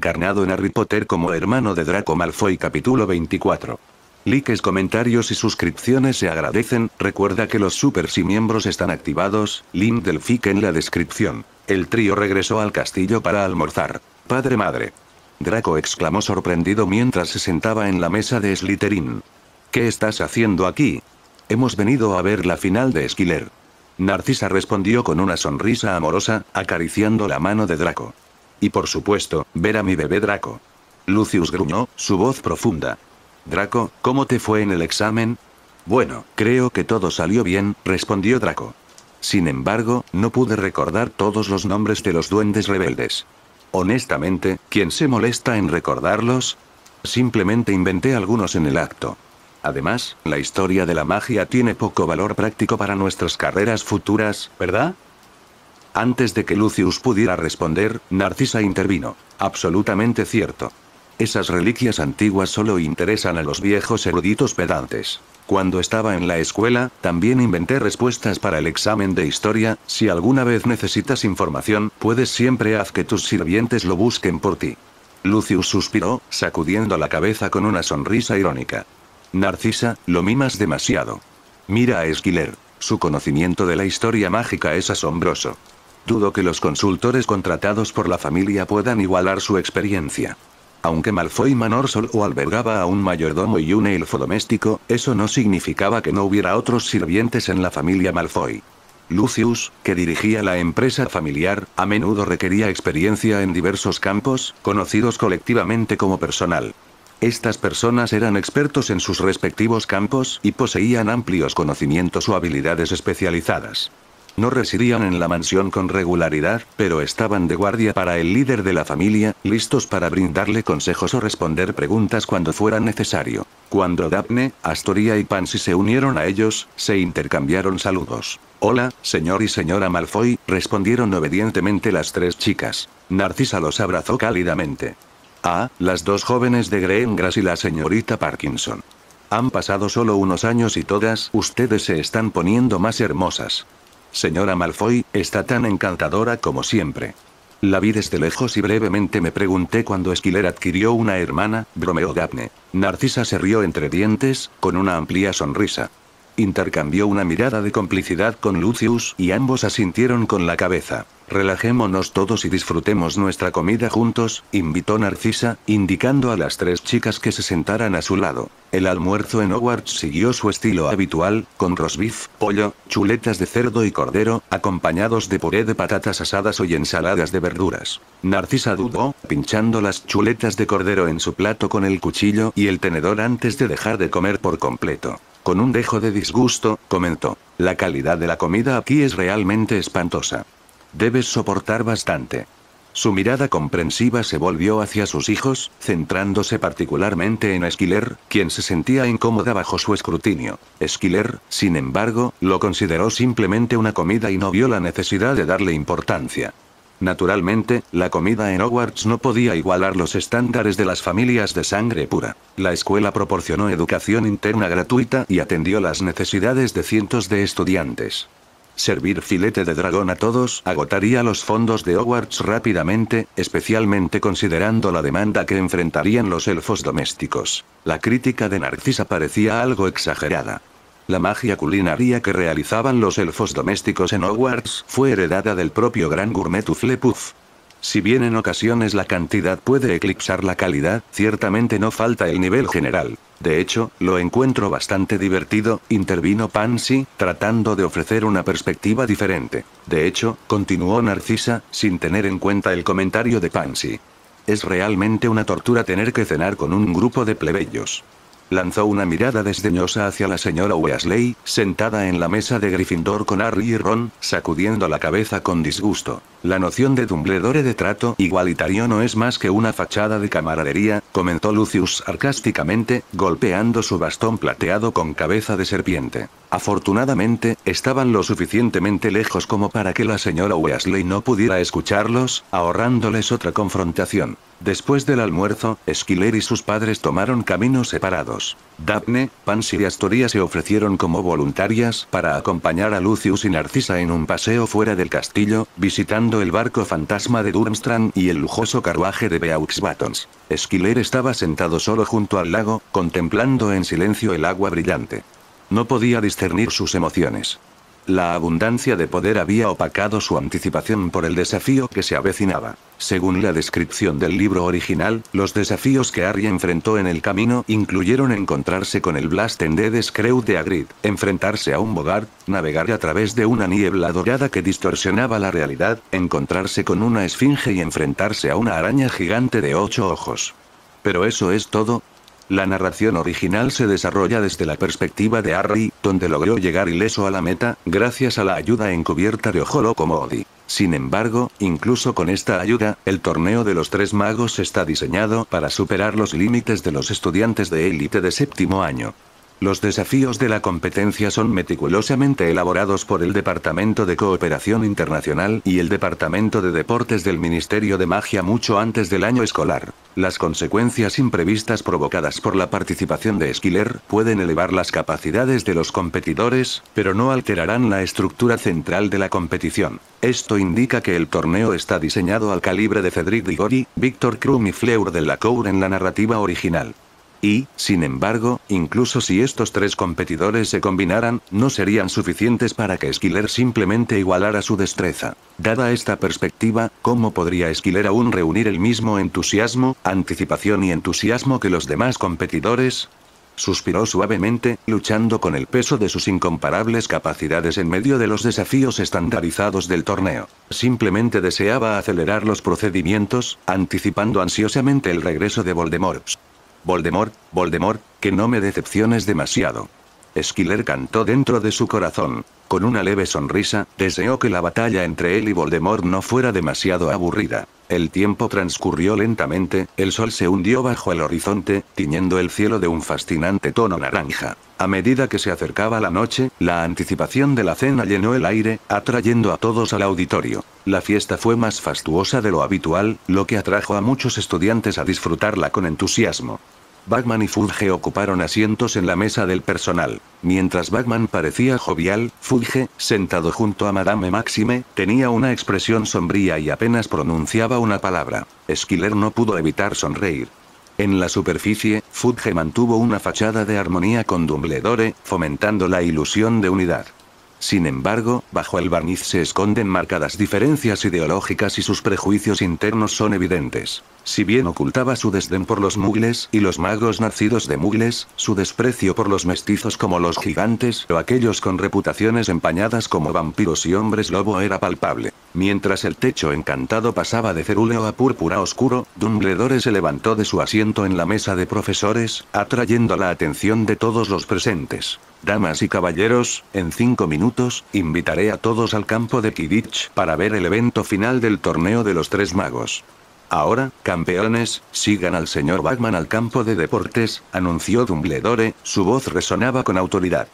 encarnado en Harry Potter como hermano de Draco Malfoy capítulo 24. Likes, comentarios y suscripciones se agradecen, recuerda que los supers y miembros están activados, link del fic en la descripción. El trío regresó al castillo para almorzar. Padre madre. Draco exclamó sorprendido mientras se sentaba en la mesa de Slytherin. ¿Qué estás haciendo aquí? Hemos venido a ver la final de Esquiler. Narcisa respondió con una sonrisa amorosa, acariciando la mano de Draco. Y por supuesto, ver a mi bebé Draco. Lucius gruñó, su voz profunda. Draco, ¿cómo te fue en el examen? Bueno, creo que todo salió bien, respondió Draco. Sin embargo, no pude recordar todos los nombres de los duendes rebeldes. Honestamente, ¿quién se molesta en recordarlos? Simplemente inventé algunos en el acto. Además, la historia de la magia tiene poco valor práctico para nuestras carreras futuras, ¿verdad? Antes de que Lucius pudiera responder, Narcisa intervino. Absolutamente cierto. Esas reliquias antiguas solo interesan a los viejos eruditos pedantes. Cuando estaba en la escuela, también inventé respuestas para el examen de historia, si alguna vez necesitas información, puedes siempre haz que tus sirvientes lo busquen por ti. Lucius suspiró, sacudiendo la cabeza con una sonrisa irónica. Narcisa, lo mimas demasiado. Mira a Esquiler. Su conocimiento de la historia mágica es asombroso. Dudo que los consultores contratados por la familia puedan igualar su experiencia. Aunque Malfoy Manor solo albergaba a un mayordomo y un elfo doméstico, eso no significaba que no hubiera otros sirvientes en la familia Malfoy. Lucius, que dirigía la empresa familiar, a menudo requería experiencia en diversos campos, conocidos colectivamente como personal. Estas personas eran expertos en sus respectivos campos y poseían amplios conocimientos o habilidades especializadas. No residían en la mansión con regularidad, pero estaban de guardia para el líder de la familia, listos para brindarle consejos o responder preguntas cuando fuera necesario. Cuando Daphne, Astoria y Pansy se unieron a ellos, se intercambiaron saludos. Hola, señor y señora Malfoy, respondieron obedientemente las tres chicas. Narcisa los abrazó cálidamente. Ah, las dos jóvenes de Greengrass y la señorita Parkinson. Han pasado solo unos años y todas ustedes se están poniendo más hermosas. Señora Malfoy, está tan encantadora como siempre. La vi desde lejos y brevemente me pregunté cuando Esquiler adquirió una hermana, bromeó Gapne. Narcisa se rió entre dientes, con una amplia sonrisa. Intercambió una mirada de complicidad con Lucius y ambos asintieron con la cabeza. Relajémonos todos y disfrutemos nuestra comida juntos, invitó Narcisa, indicando a las tres chicas que se sentaran a su lado. El almuerzo en Hogwarts siguió su estilo habitual, con rosbif, pollo, chuletas de cerdo y cordero, acompañados de puré de patatas asadas o ensaladas de verduras. Narcisa dudó, pinchando las chuletas de cordero en su plato con el cuchillo y el tenedor antes de dejar de comer por completo. Con un dejo de disgusto, comentó, la calidad de la comida aquí es realmente espantosa. Debes soportar bastante. Su mirada comprensiva se volvió hacia sus hijos, centrándose particularmente en Esquiler, quien se sentía incómoda bajo su escrutinio. Esquiler, sin embargo, lo consideró simplemente una comida y no vio la necesidad de darle importancia. Naturalmente, la comida en Hogwarts no podía igualar los estándares de las familias de sangre pura. La escuela proporcionó educación interna gratuita y atendió las necesidades de cientos de estudiantes. Servir filete de dragón a todos agotaría los fondos de Hogwarts rápidamente, especialmente considerando la demanda que enfrentarían los elfos domésticos. La crítica de Narcisa parecía algo exagerada. La magia culinaria que realizaban los elfos domésticos en Hogwarts fue heredada del propio gran gourmet Uflepuff. Si bien en ocasiones la cantidad puede eclipsar la calidad, ciertamente no falta el nivel general. De hecho, lo encuentro bastante divertido, intervino Pansy, tratando de ofrecer una perspectiva diferente. De hecho, continuó Narcisa, sin tener en cuenta el comentario de Pansy. Es realmente una tortura tener que cenar con un grupo de plebeyos. Lanzó una mirada desdeñosa hacia la señora Weasley, sentada en la mesa de Gryffindor con Harry y Ron, sacudiendo la cabeza con disgusto. La noción de Dumbledore de trato igualitario no es más que una fachada de camaradería, comentó Lucius sarcásticamente, golpeando su bastón plateado con cabeza de serpiente. Afortunadamente, estaban lo suficientemente lejos como para que la señora Wesley no pudiera escucharlos, ahorrándoles otra confrontación. Después del almuerzo, Esquiler y sus padres tomaron caminos separados. Daphne, Pansy y Astoria se ofrecieron como voluntarias para acompañar a Lucius y Narcisa en un paseo fuera del castillo, visitando el barco fantasma de Durmstrang y el lujoso carruaje de Beaux Buttons. Esquiler estaba sentado solo junto al lago, contemplando en silencio el agua brillante. No podía discernir sus emociones. La abundancia de poder había opacado su anticipación por el desafío que se avecinaba. Según la descripción del libro original, los desafíos que Arya enfrentó en el camino incluyeron encontrarse con el Blastended Screw de Agrid, enfrentarse a un bogar, navegar a través de una niebla dorada que distorsionaba la realidad, encontrarse con una esfinge y enfrentarse a una araña gigante de ocho ojos. Pero eso es todo, la narración original se desarrolla desde la perspectiva de Harry, donde logró llegar ileso a la meta, gracias a la ayuda encubierta de Ojo como Sin embargo, incluso con esta ayuda, el torneo de los tres magos está diseñado para superar los límites de los estudiantes de élite de séptimo año. Los desafíos de la competencia son meticulosamente elaborados por el Departamento de Cooperación Internacional y el Departamento de Deportes del Ministerio de Magia mucho antes del año escolar. Las consecuencias imprevistas provocadas por la participación de Skiller pueden elevar las capacidades de los competidores, pero no alterarán la estructura central de la competición. Esto indica que el torneo está diseñado al calibre de Cedric Diggory, Víctor Krum y Fleur de cour en la narrativa original. Y, sin embargo, incluso si estos tres competidores se combinaran, no serían suficientes para que Esquiler simplemente igualara su destreza. Dada esta perspectiva, ¿cómo podría Esquiler aún reunir el mismo entusiasmo, anticipación y entusiasmo que los demás competidores? Suspiró suavemente, luchando con el peso de sus incomparables capacidades en medio de los desafíos estandarizados del torneo. Simplemente deseaba acelerar los procedimientos, anticipando ansiosamente el regreso de Voldemort. Voldemort, Voldemort, que no me decepciones demasiado. Skiller cantó dentro de su corazón. Con una leve sonrisa, deseó que la batalla entre él y Voldemort no fuera demasiado aburrida. El tiempo transcurrió lentamente, el sol se hundió bajo el horizonte, tiñendo el cielo de un fascinante tono naranja. A medida que se acercaba la noche, la anticipación de la cena llenó el aire, atrayendo a todos al auditorio. La fiesta fue más fastuosa de lo habitual, lo que atrajo a muchos estudiantes a disfrutarla con entusiasmo. Batman y Fudge ocuparon asientos en la mesa del personal. Mientras Batman parecía jovial, Fudge, sentado junto a Madame Maxime, tenía una expresión sombría y apenas pronunciaba una palabra. Skiller no pudo evitar sonreír. En la superficie, Fudge mantuvo una fachada de armonía con Dumbledore, fomentando la ilusión de unidad. Sin embargo, bajo el barniz se esconden marcadas diferencias ideológicas y sus prejuicios internos son evidentes. Si bien ocultaba su desdén por los mugles y los magos nacidos de mugles, su desprecio por los mestizos como los gigantes o aquellos con reputaciones empañadas como vampiros y hombres lobo era palpable. Mientras el techo encantado pasaba de cerúleo a púrpura oscuro, Dumbledore se levantó de su asiento en la mesa de profesores, atrayendo la atención de todos los presentes. Damas y caballeros, en cinco minutos, invitaré a todos al campo de Kidditch para ver el evento final del torneo de los tres magos. Ahora, campeones, sigan al señor Batman al campo de deportes, anunció Dumbledore, su voz resonaba con autoridad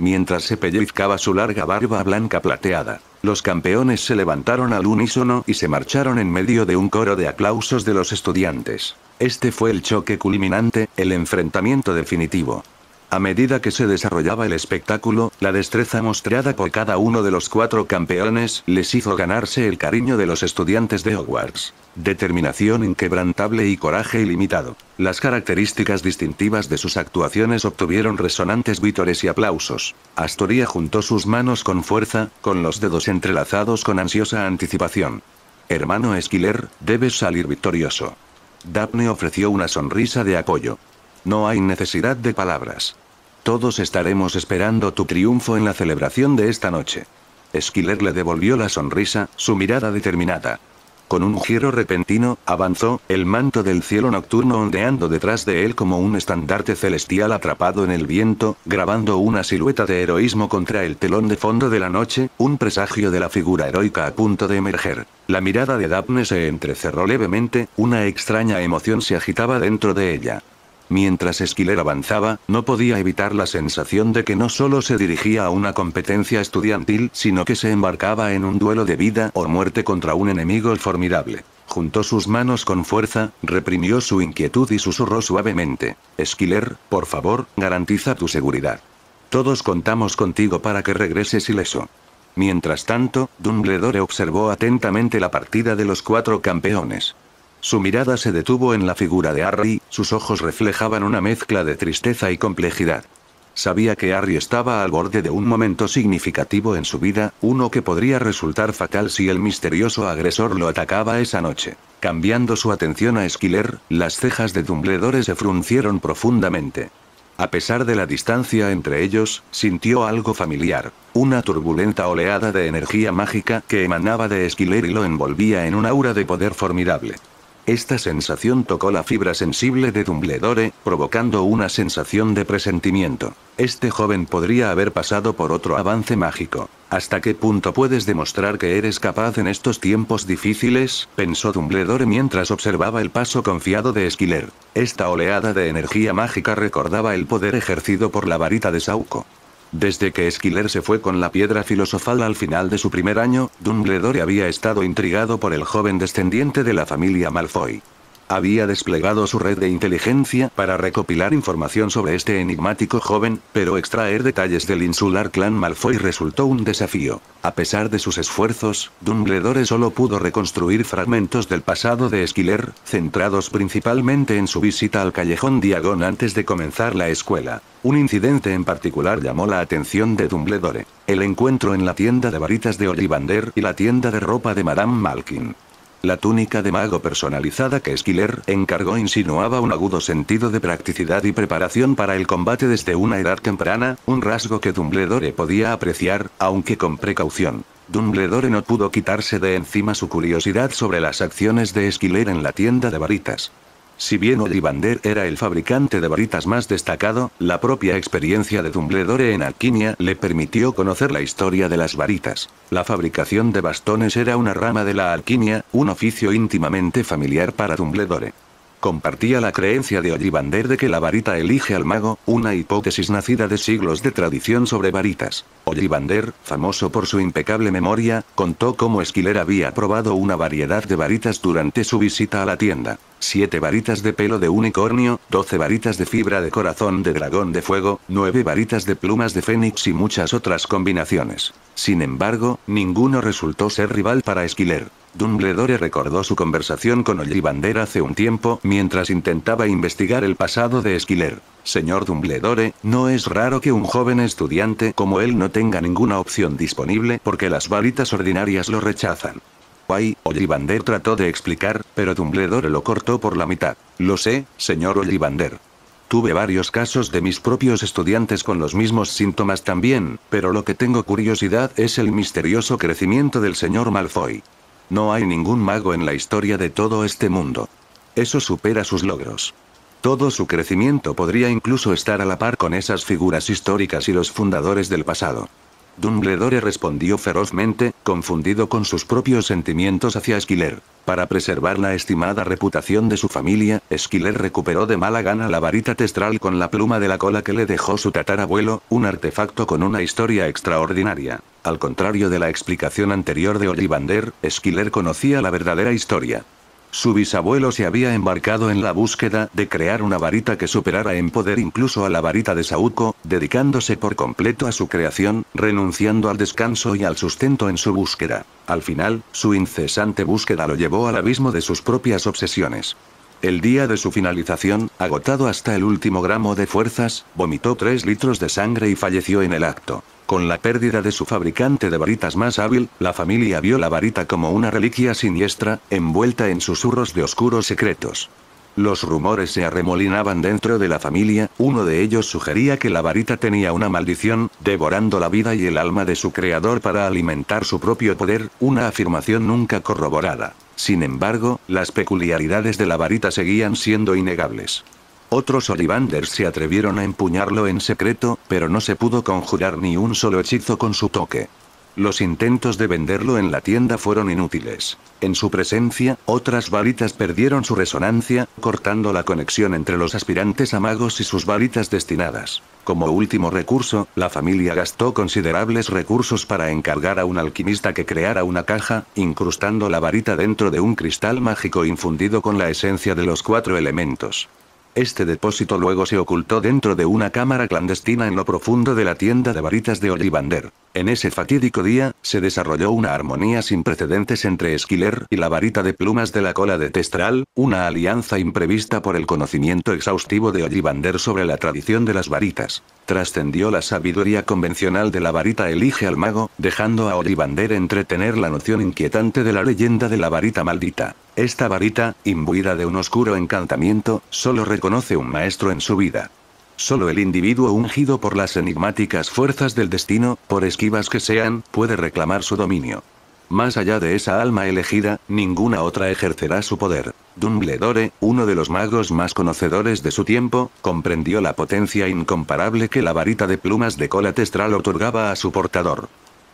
mientras se pellizcaba su larga barba blanca plateada. Los campeones se levantaron al unísono y se marcharon en medio de un coro de aplausos de los estudiantes. Este fue el choque culminante, el enfrentamiento definitivo. A medida que se desarrollaba el espectáculo, la destreza mostrada por cada uno de los cuatro campeones les hizo ganarse el cariño de los estudiantes de Hogwarts. Determinación inquebrantable y coraje ilimitado. Las características distintivas de sus actuaciones obtuvieron resonantes vítores y aplausos. Astoria juntó sus manos con fuerza, con los dedos entrelazados con ansiosa anticipación. Hermano Esquiler, debes salir victorioso. Daphne ofreció una sonrisa de apoyo. No hay necesidad de palabras. Todos estaremos esperando tu triunfo en la celebración de esta noche. Esquiler le devolvió la sonrisa, su mirada determinada. Con un giro repentino, avanzó, el manto del cielo nocturno ondeando detrás de él como un estandarte celestial atrapado en el viento, grabando una silueta de heroísmo contra el telón de fondo de la noche, un presagio de la figura heroica a punto de emerger. La mirada de Daphne se entrecerró levemente, una extraña emoción se agitaba dentro de ella. Mientras Esquiler avanzaba, no podía evitar la sensación de que no solo se dirigía a una competencia estudiantil, sino que se embarcaba en un duelo de vida o muerte contra un enemigo formidable. Juntó sus manos con fuerza, reprimió su inquietud y susurró suavemente. Esquiler, por favor, garantiza tu seguridad. Todos contamos contigo para que regreses ileso. Mientras tanto, Dumbledore observó atentamente la partida de los cuatro campeones. Su mirada se detuvo en la figura de Harry, sus ojos reflejaban una mezcla de tristeza y complejidad. Sabía que Harry estaba al borde de un momento significativo en su vida, uno que podría resultar fatal si el misterioso agresor lo atacaba esa noche. Cambiando su atención a Esquiler, las cejas de Dumbledore se fruncieron profundamente. A pesar de la distancia entre ellos, sintió algo familiar, una turbulenta oleada de energía mágica que emanaba de Esquiler y lo envolvía en un aura de poder formidable. Esta sensación tocó la fibra sensible de Dumbledore, provocando una sensación de presentimiento. Este joven podría haber pasado por otro avance mágico. ¿Hasta qué punto puedes demostrar que eres capaz en estos tiempos difíciles? pensó Dumbledore mientras observaba el paso confiado de Esquiler. Esta oleada de energía mágica recordaba el poder ejercido por la varita de Sauco. Desde que Esquiler se fue con la piedra filosofal al final de su primer año, Dumbledore había estado intrigado por el joven descendiente de la familia Malfoy había desplegado su red de inteligencia para recopilar información sobre este enigmático joven, pero extraer detalles del insular clan Malfoy resultó un desafío. A pesar de sus esfuerzos, Dumbledore solo pudo reconstruir fragmentos del pasado de Esquiler, centrados principalmente en su visita al callejón Diagon antes de comenzar la escuela. Un incidente en particular llamó la atención de Dumbledore. El encuentro en la tienda de varitas de Ollivander y la tienda de ropa de Madame Malkin. La túnica de mago personalizada que Skiller encargó insinuaba un agudo sentido de practicidad y preparación para el combate desde una edad temprana, un rasgo que Dumbledore podía apreciar, aunque con precaución. Dumbledore no pudo quitarse de encima su curiosidad sobre las acciones de Esquiler en la tienda de varitas. Si bien Ollivander era el fabricante de varitas más destacado, la propia experiencia de Dumbledore en alquimia le permitió conocer la historia de las varitas. La fabricación de bastones era una rama de la alquimia, un oficio íntimamente familiar para Dumbledore. Compartía la creencia de Ollivander de que la varita elige al mago, una hipótesis nacida de siglos de tradición sobre varitas. Ollivander, famoso por su impecable memoria, contó cómo Esquiler había probado una variedad de varitas durante su visita a la tienda. Siete varitas de pelo de unicornio, doce varitas de fibra de corazón de dragón de fuego, nueve varitas de plumas de fénix y muchas otras combinaciones. Sin embargo, ninguno resultó ser rival para Esquiler. Dumbledore recordó su conversación con Ollivander hace un tiempo mientras intentaba investigar el pasado de Esquiler. Señor Dumbledore, no es raro que un joven estudiante como él no tenga ninguna opción disponible porque las varitas ordinarias lo rechazan. Guay, Ollivander trató de explicar, pero Dumbledore lo cortó por la mitad. Lo sé, señor Ollivander. Tuve varios casos de mis propios estudiantes con los mismos síntomas también, pero lo que tengo curiosidad es el misterioso crecimiento del señor Malfoy. No hay ningún mago en la historia de todo este mundo. Eso supera sus logros. Todo su crecimiento podría incluso estar a la par con esas figuras históricas y los fundadores del pasado. Dumbledore respondió ferozmente, confundido con sus propios sentimientos hacia Esquiler. Para preservar la estimada reputación de su familia, Esquiler recuperó de mala gana la varita testral con la pluma de la cola que le dejó su tatarabuelo, un artefacto con una historia extraordinaria. Al contrario de la explicación anterior de Ollivander, Esquiler conocía la verdadera historia. Su bisabuelo se había embarcado en la búsqueda de crear una varita que superara en poder incluso a la varita de Saúco, dedicándose por completo a su creación, renunciando al descanso y al sustento en su búsqueda. Al final, su incesante búsqueda lo llevó al abismo de sus propias obsesiones. El día de su finalización, agotado hasta el último gramo de fuerzas, vomitó tres litros de sangre y falleció en el acto. Con la pérdida de su fabricante de varitas más hábil, la familia vio la varita como una reliquia siniestra, envuelta en susurros de oscuros secretos. Los rumores se arremolinaban dentro de la familia, uno de ellos sugería que la varita tenía una maldición, devorando la vida y el alma de su creador para alimentar su propio poder, una afirmación nunca corroborada. Sin embargo, las peculiaridades de la varita seguían siendo innegables. Otros Ollivanders se atrevieron a empuñarlo en secreto, pero no se pudo conjurar ni un solo hechizo con su toque. Los intentos de venderlo en la tienda fueron inútiles. En su presencia, otras varitas perdieron su resonancia, cortando la conexión entre los aspirantes a magos y sus varitas destinadas. Como último recurso, la familia gastó considerables recursos para encargar a un alquimista que creara una caja, incrustando la varita dentro de un cristal mágico infundido con la esencia de los cuatro elementos. Este depósito luego se ocultó dentro de una cámara clandestina en lo profundo de la tienda de varitas de Ollivander. En ese fatídico día, se desarrolló una armonía sin precedentes entre Esquiler y la varita de plumas de la cola de Testral, una alianza imprevista por el conocimiento exhaustivo de Ollivander sobre la tradición de las varitas. Trascendió la sabiduría convencional de la varita elige al mago, dejando a Ollivander entretener la noción inquietante de la leyenda de la varita maldita. Esta varita, imbuida de un oscuro encantamiento, solo reconoce un maestro en su vida. Solo el individuo ungido por las enigmáticas fuerzas del destino, por esquivas que sean, puede reclamar su dominio. Más allá de esa alma elegida, ninguna otra ejercerá su poder. Dumbledore, uno de los magos más conocedores de su tiempo, comprendió la potencia incomparable que la varita de plumas de cola testral otorgaba a su portador.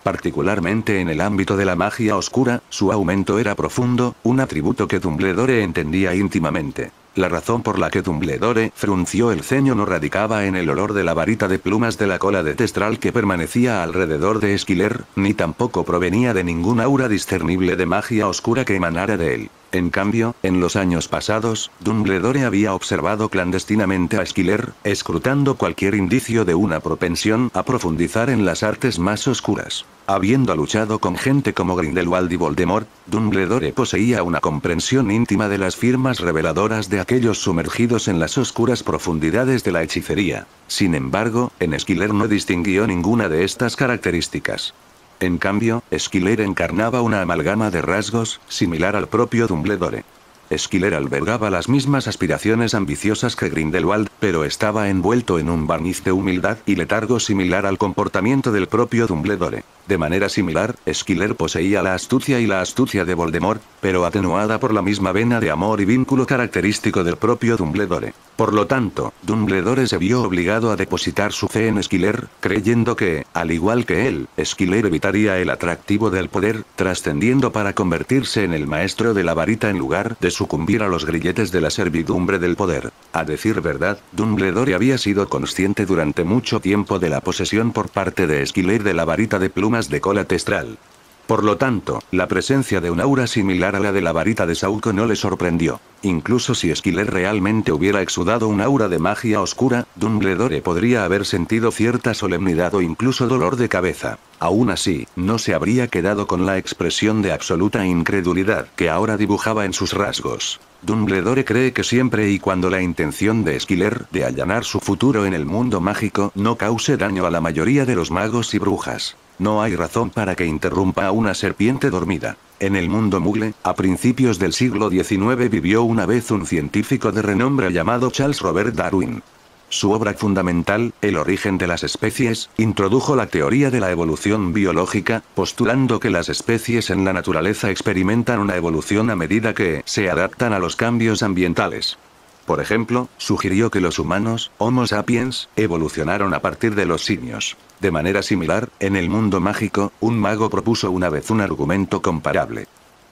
Particularmente en el ámbito de la magia oscura, su aumento era profundo, un atributo que Dumbledore entendía íntimamente. La razón por la que Dumbledore frunció el ceño no radicaba en el olor de la varita de plumas de la cola de Testral que permanecía alrededor de Esquiler, ni tampoco provenía de ningún aura discernible de magia oscura que emanara de él. En cambio, en los años pasados, Dumbledore había observado clandestinamente a Skiller, escrutando cualquier indicio de una propensión a profundizar en las artes más oscuras. Habiendo luchado con gente como Grindelwald y Voldemort, Dumbledore poseía una comprensión íntima de las firmas reveladoras de aquellos sumergidos en las oscuras profundidades de la hechicería. Sin embargo, en Skiller no distinguió ninguna de estas características. En cambio, Skiller encarnaba una amalgama de rasgos, similar al propio Dumbledore. Skiller albergaba las mismas aspiraciones ambiciosas que Grindelwald, pero estaba envuelto en un barniz de humildad y letargo similar al comportamiento del propio Dumbledore. De manera similar, Skiller poseía la astucia y la astucia de Voldemort, pero atenuada por la misma vena de amor y vínculo característico del propio Dumbledore. Por lo tanto, Dumbledore se vio obligado a depositar su fe en Skiller, creyendo que, al igual que él, Skiller evitaría el atractivo del poder, trascendiendo para convertirse en el maestro de la varita en lugar de sucumbir a los grilletes de la servidumbre del poder. A decir verdad, Dumbledore había sido consciente durante mucho tiempo de la posesión por parte de Skiller de la varita de pluma de cola testral. Por lo tanto, la presencia de un aura similar a la de la varita de Sauco no le sorprendió. Incluso si Esquiler realmente hubiera exudado un aura de magia oscura, Dumbledore podría haber sentido cierta solemnidad o incluso dolor de cabeza. Aún así, no se habría quedado con la expresión de absoluta incredulidad que ahora dibujaba en sus rasgos. Dumbledore cree que siempre y cuando la intención de Esquiler de allanar su futuro en el mundo mágico no cause daño a la mayoría de los magos y brujas. No hay razón para que interrumpa a una serpiente dormida. En el mundo mugle, a principios del siglo XIX vivió una vez un científico de renombre llamado Charles Robert Darwin. Su obra fundamental, El origen de las especies, introdujo la teoría de la evolución biológica, postulando que las especies en la naturaleza experimentan una evolución a medida que se adaptan a los cambios ambientales. Por ejemplo, sugirió que los humanos, Homo sapiens, evolucionaron a partir de los simios. De manera similar, en el mundo mágico, un mago propuso una vez un argumento comparable.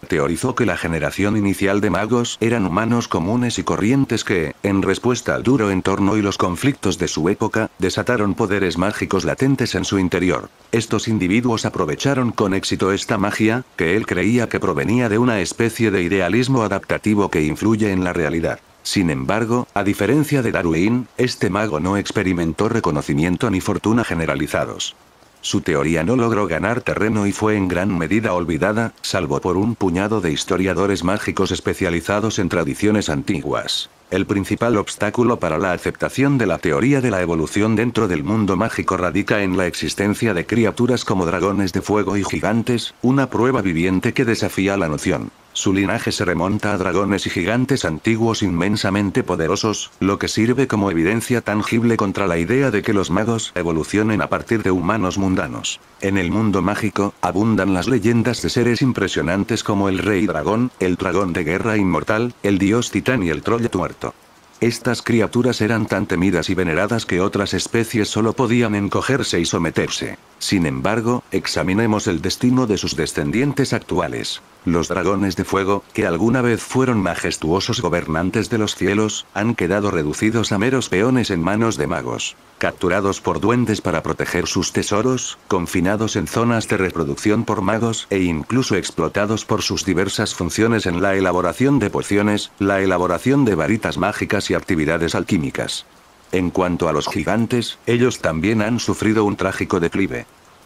Teorizó que la generación inicial de magos eran humanos comunes y corrientes que, en respuesta al duro entorno y los conflictos de su época, desataron poderes mágicos latentes en su interior. Estos individuos aprovecharon con éxito esta magia, que él creía que provenía de una especie de idealismo adaptativo que influye en la realidad. Sin embargo, a diferencia de Darwin, este mago no experimentó reconocimiento ni fortuna generalizados. Su teoría no logró ganar terreno y fue en gran medida olvidada, salvo por un puñado de historiadores mágicos especializados en tradiciones antiguas. El principal obstáculo para la aceptación de la teoría de la evolución dentro del mundo mágico radica en la existencia de criaturas como dragones de fuego y gigantes, una prueba viviente que desafía la noción. Su linaje se remonta a dragones y gigantes antiguos inmensamente poderosos, lo que sirve como evidencia tangible contra la idea de que los magos evolucionen a partir de humanos mundanos. En el mundo mágico, abundan las leyendas de seres impresionantes como el rey dragón, el dragón de guerra inmortal, el dios titán y el troll tuerto. Estas criaturas eran tan temidas y veneradas que otras especies solo podían encogerse y someterse. Sin embargo, examinemos el destino de sus descendientes actuales. Los dragones de fuego, que alguna vez fueron majestuosos gobernantes de los cielos, han quedado reducidos a meros peones en manos de magos. Capturados por duendes para proteger sus tesoros, confinados en zonas de reproducción por magos e incluso explotados por sus diversas funciones en la elaboración de pociones, la elaboración de varitas mágicas y actividades alquímicas. En cuanto a los gigantes, ellos también han sufrido un trágico declive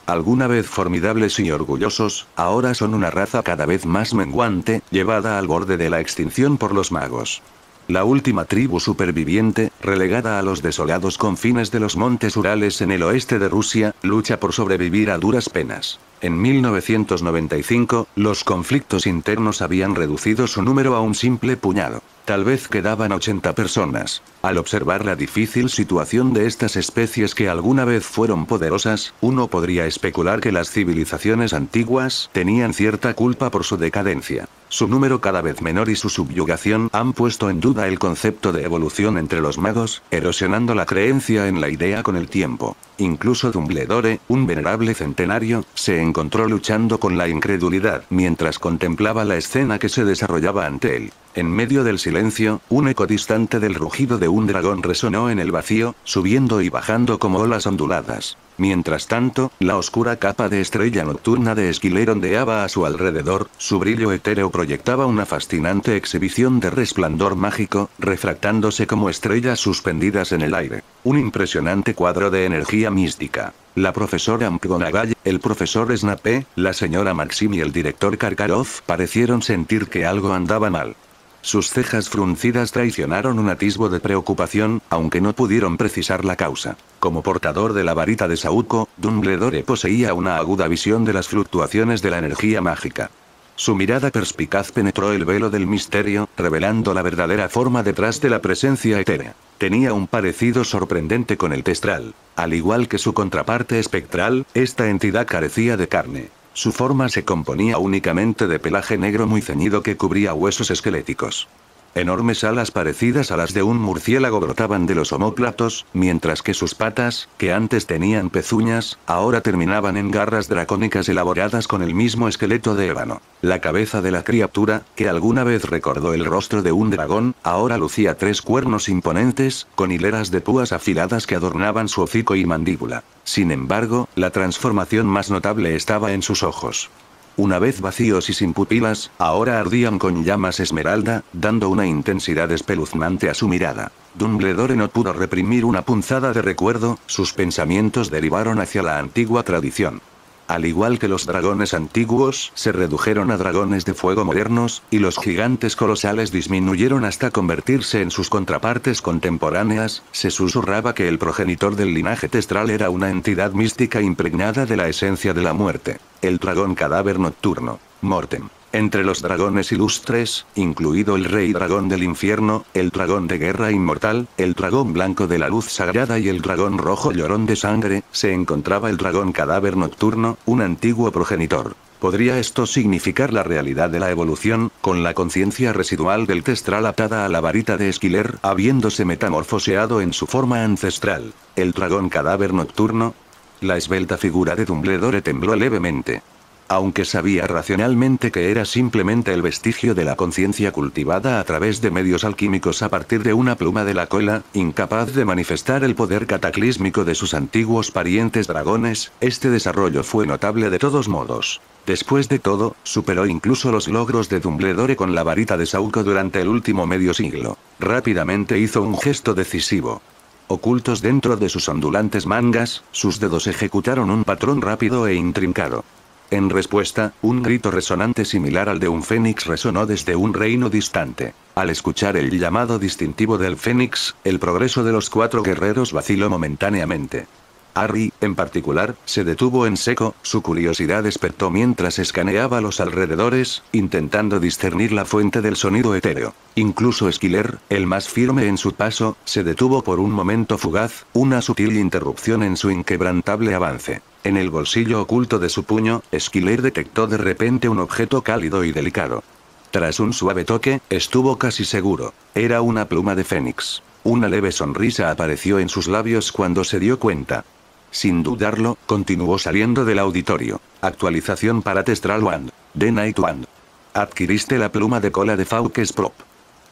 alguna vez formidables y orgullosos, ahora son una raza cada vez más menguante, llevada al borde de la extinción por los magos. La última tribu superviviente, relegada a los desolados confines de los montes Urales en el oeste de Rusia, lucha por sobrevivir a duras penas. En 1995, los conflictos internos habían reducido su número a un simple puñado. Tal vez quedaban 80 personas. Al observar la difícil situación de estas especies que alguna vez fueron poderosas, uno podría especular que las civilizaciones antiguas tenían cierta culpa por su decadencia. Su número cada vez menor y su subyugación han puesto en duda el concepto de evolución entre los magos, erosionando la creencia en la idea con el tiempo. Incluso Dumbledore, un venerable centenario, se encontró luchando con la incredulidad mientras contemplaba la escena que se desarrollaba ante él. En medio del silencio, un eco distante del rugido de un dragón resonó en el vacío, subiendo y bajando como olas onduladas. Mientras tanto, la oscura capa de estrella nocturna de Esquiler ondeaba a su alrededor, su brillo etéreo proyectaba una fascinante exhibición de resplandor mágico, refractándose como estrellas suspendidas en el aire. Un impresionante cuadro de energía mística. La profesora McGonagall, el profesor Snape, la señora Maxim y el director Karkaroff parecieron sentir que algo andaba mal. Sus cejas fruncidas traicionaron un atisbo de preocupación, aunque no pudieron precisar la causa. Como portador de la varita de Saúco, Dumbledore poseía una aguda visión de las fluctuaciones de la energía mágica. Su mirada perspicaz penetró el velo del misterio, revelando la verdadera forma detrás de la presencia etérea. Tenía un parecido sorprendente con el testral. Al igual que su contraparte espectral, esta entidad carecía de carne. Su forma se componía únicamente de pelaje negro muy ceñido que cubría huesos esqueléticos. Enormes alas parecidas a las de un murciélago brotaban de los homóplatos, mientras que sus patas, que antes tenían pezuñas, ahora terminaban en garras dracónicas elaboradas con el mismo esqueleto de ébano. La cabeza de la criatura, que alguna vez recordó el rostro de un dragón, ahora lucía tres cuernos imponentes, con hileras de púas afiladas que adornaban su hocico y mandíbula. Sin embargo, la transformación más notable estaba en sus ojos una vez vacíos y sin pupilas, ahora ardían con llamas esmeralda, dando una intensidad espeluznante a su mirada. Dumbledore no pudo reprimir una punzada de recuerdo, sus pensamientos derivaron hacia la antigua tradición. Al igual que los dragones antiguos, se redujeron a dragones de fuego modernos, y los gigantes colosales disminuyeron hasta convertirse en sus contrapartes contemporáneas, se susurraba que el progenitor del linaje testral era una entidad mística impregnada de la esencia de la muerte. El dragón cadáver nocturno. Mortem. Entre los dragones ilustres, incluido el rey dragón del infierno, el dragón de guerra inmortal, el dragón blanco de la luz sagrada y el dragón rojo llorón de sangre, se encontraba el dragón cadáver nocturno, un antiguo progenitor. ¿Podría esto significar la realidad de la evolución, con la conciencia residual del testral atada a la varita de Esquiler habiéndose metamorfoseado en su forma ancestral? ¿El dragón cadáver nocturno? La esbelta figura de Dumbledore tembló levemente aunque sabía racionalmente que era simplemente el vestigio de la conciencia cultivada a través de medios alquímicos a partir de una pluma de la cola, incapaz de manifestar el poder cataclísmico de sus antiguos parientes dragones, este desarrollo fue notable de todos modos. Después de todo, superó incluso los logros de Dumbledore con la varita de Sauco durante el último medio siglo. Rápidamente hizo un gesto decisivo. Ocultos dentro de sus ondulantes mangas, sus dedos ejecutaron un patrón rápido e intrincado. En respuesta, un grito resonante similar al de un fénix resonó desde un reino distante. Al escuchar el llamado distintivo del fénix, el progreso de los cuatro guerreros vaciló momentáneamente. Harry, en particular, se detuvo en seco, su curiosidad despertó mientras escaneaba los alrededores, intentando discernir la fuente del sonido etéreo. Incluso Esquiler, el más firme en su paso, se detuvo por un momento fugaz, una sutil interrupción en su inquebrantable avance. En el bolsillo oculto de su puño, Skiller detectó de repente un objeto cálido y delicado. Tras un suave toque, estuvo casi seguro. Era una pluma de fénix. Una leve sonrisa apareció en sus labios cuando se dio cuenta. Sin dudarlo, continuó saliendo del auditorio. Actualización para Testral Wand. The Night Wand. Adquiriste la pluma de cola de Fauques Prop.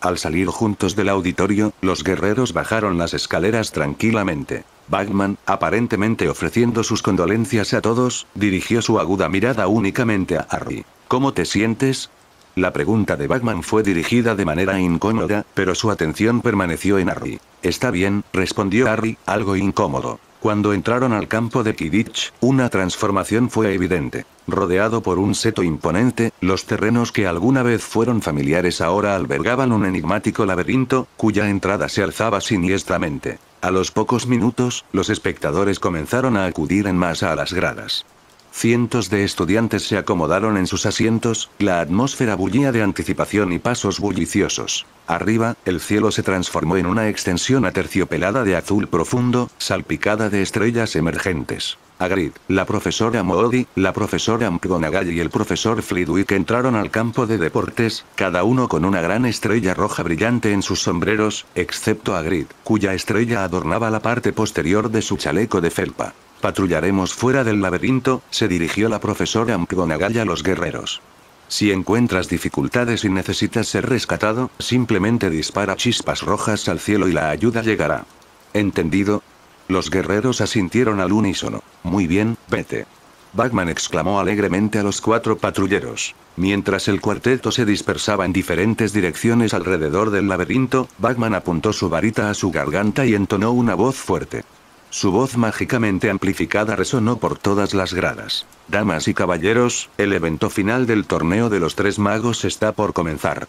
Al salir juntos del auditorio, los guerreros bajaron las escaleras tranquilamente. Batman, aparentemente ofreciendo sus condolencias a todos, dirigió su aguda mirada únicamente a Harry. ¿Cómo te sientes? La pregunta de Batman fue dirigida de manera incómoda, pero su atención permaneció en Harry. Está bien, respondió Harry, algo incómodo. Cuando entraron al campo de Kidditch, una transformación fue evidente. Rodeado por un seto imponente, los terrenos que alguna vez fueron familiares ahora albergaban un enigmático laberinto, cuya entrada se alzaba siniestramente. A los pocos minutos, los espectadores comenzaron a acudir en masa a las gradas. Cientos de estudiantes se acomodaron en sus asientos, la atmósfera bullía de anticipación y pasos bulliciosos. Arriba, el cielo se transformó en una extensión aterciopelada de azul profundo, salpicada de estrellas emergentes. Agrid, la profesora Moody, la profesora McGonagall y el profesor Flitwick entraron al campo de deportes, cada uno con una gran estrella roja brillante en sus sombreros, excepto a cuya estrella adornaba la parte posterior de su chaleco de felpa. Patrullaremos fuera del laberinto, se dirigió la profesora McGonagall a los guerreros. Si encuentras dificultades y necesitas ser rescatado, simplemente dispara chispas rojas al cielo y la ayuda llegará. ¿Entendido? Los guerreros asintieron al unísono. Muy bien, vete. Batman exclamó alegremente a los cuatro patrulleros. Mientras el cuarteto se dispersaba en diferentes direcciones alrededor del laberinto, Batman apuntó su varita a su garganta y entonó una voz fuerte. Su voz mágicamente amplificada resonó por todas las gradas. Damas y caballeros, el evento final del torneo de los tres magos está por comenzar.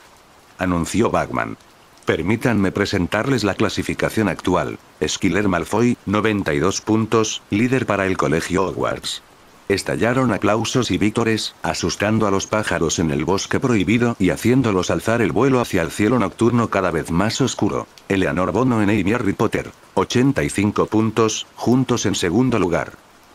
Anunció Batman. Permítanme presentarles la clasificación actual. Skiller Malfoy, 92 puntos, líder para el colegio Hogwarts. Estallaron aplausos y víctores, asustando a los pájaros en el bosque prohibido y haciéndolos alzar el vuelo hacia el cielo nocturno cada vez más oscuro. Eleanor Bono en Amy Harry Potter. 85 puntos, juntos en segundo lugar.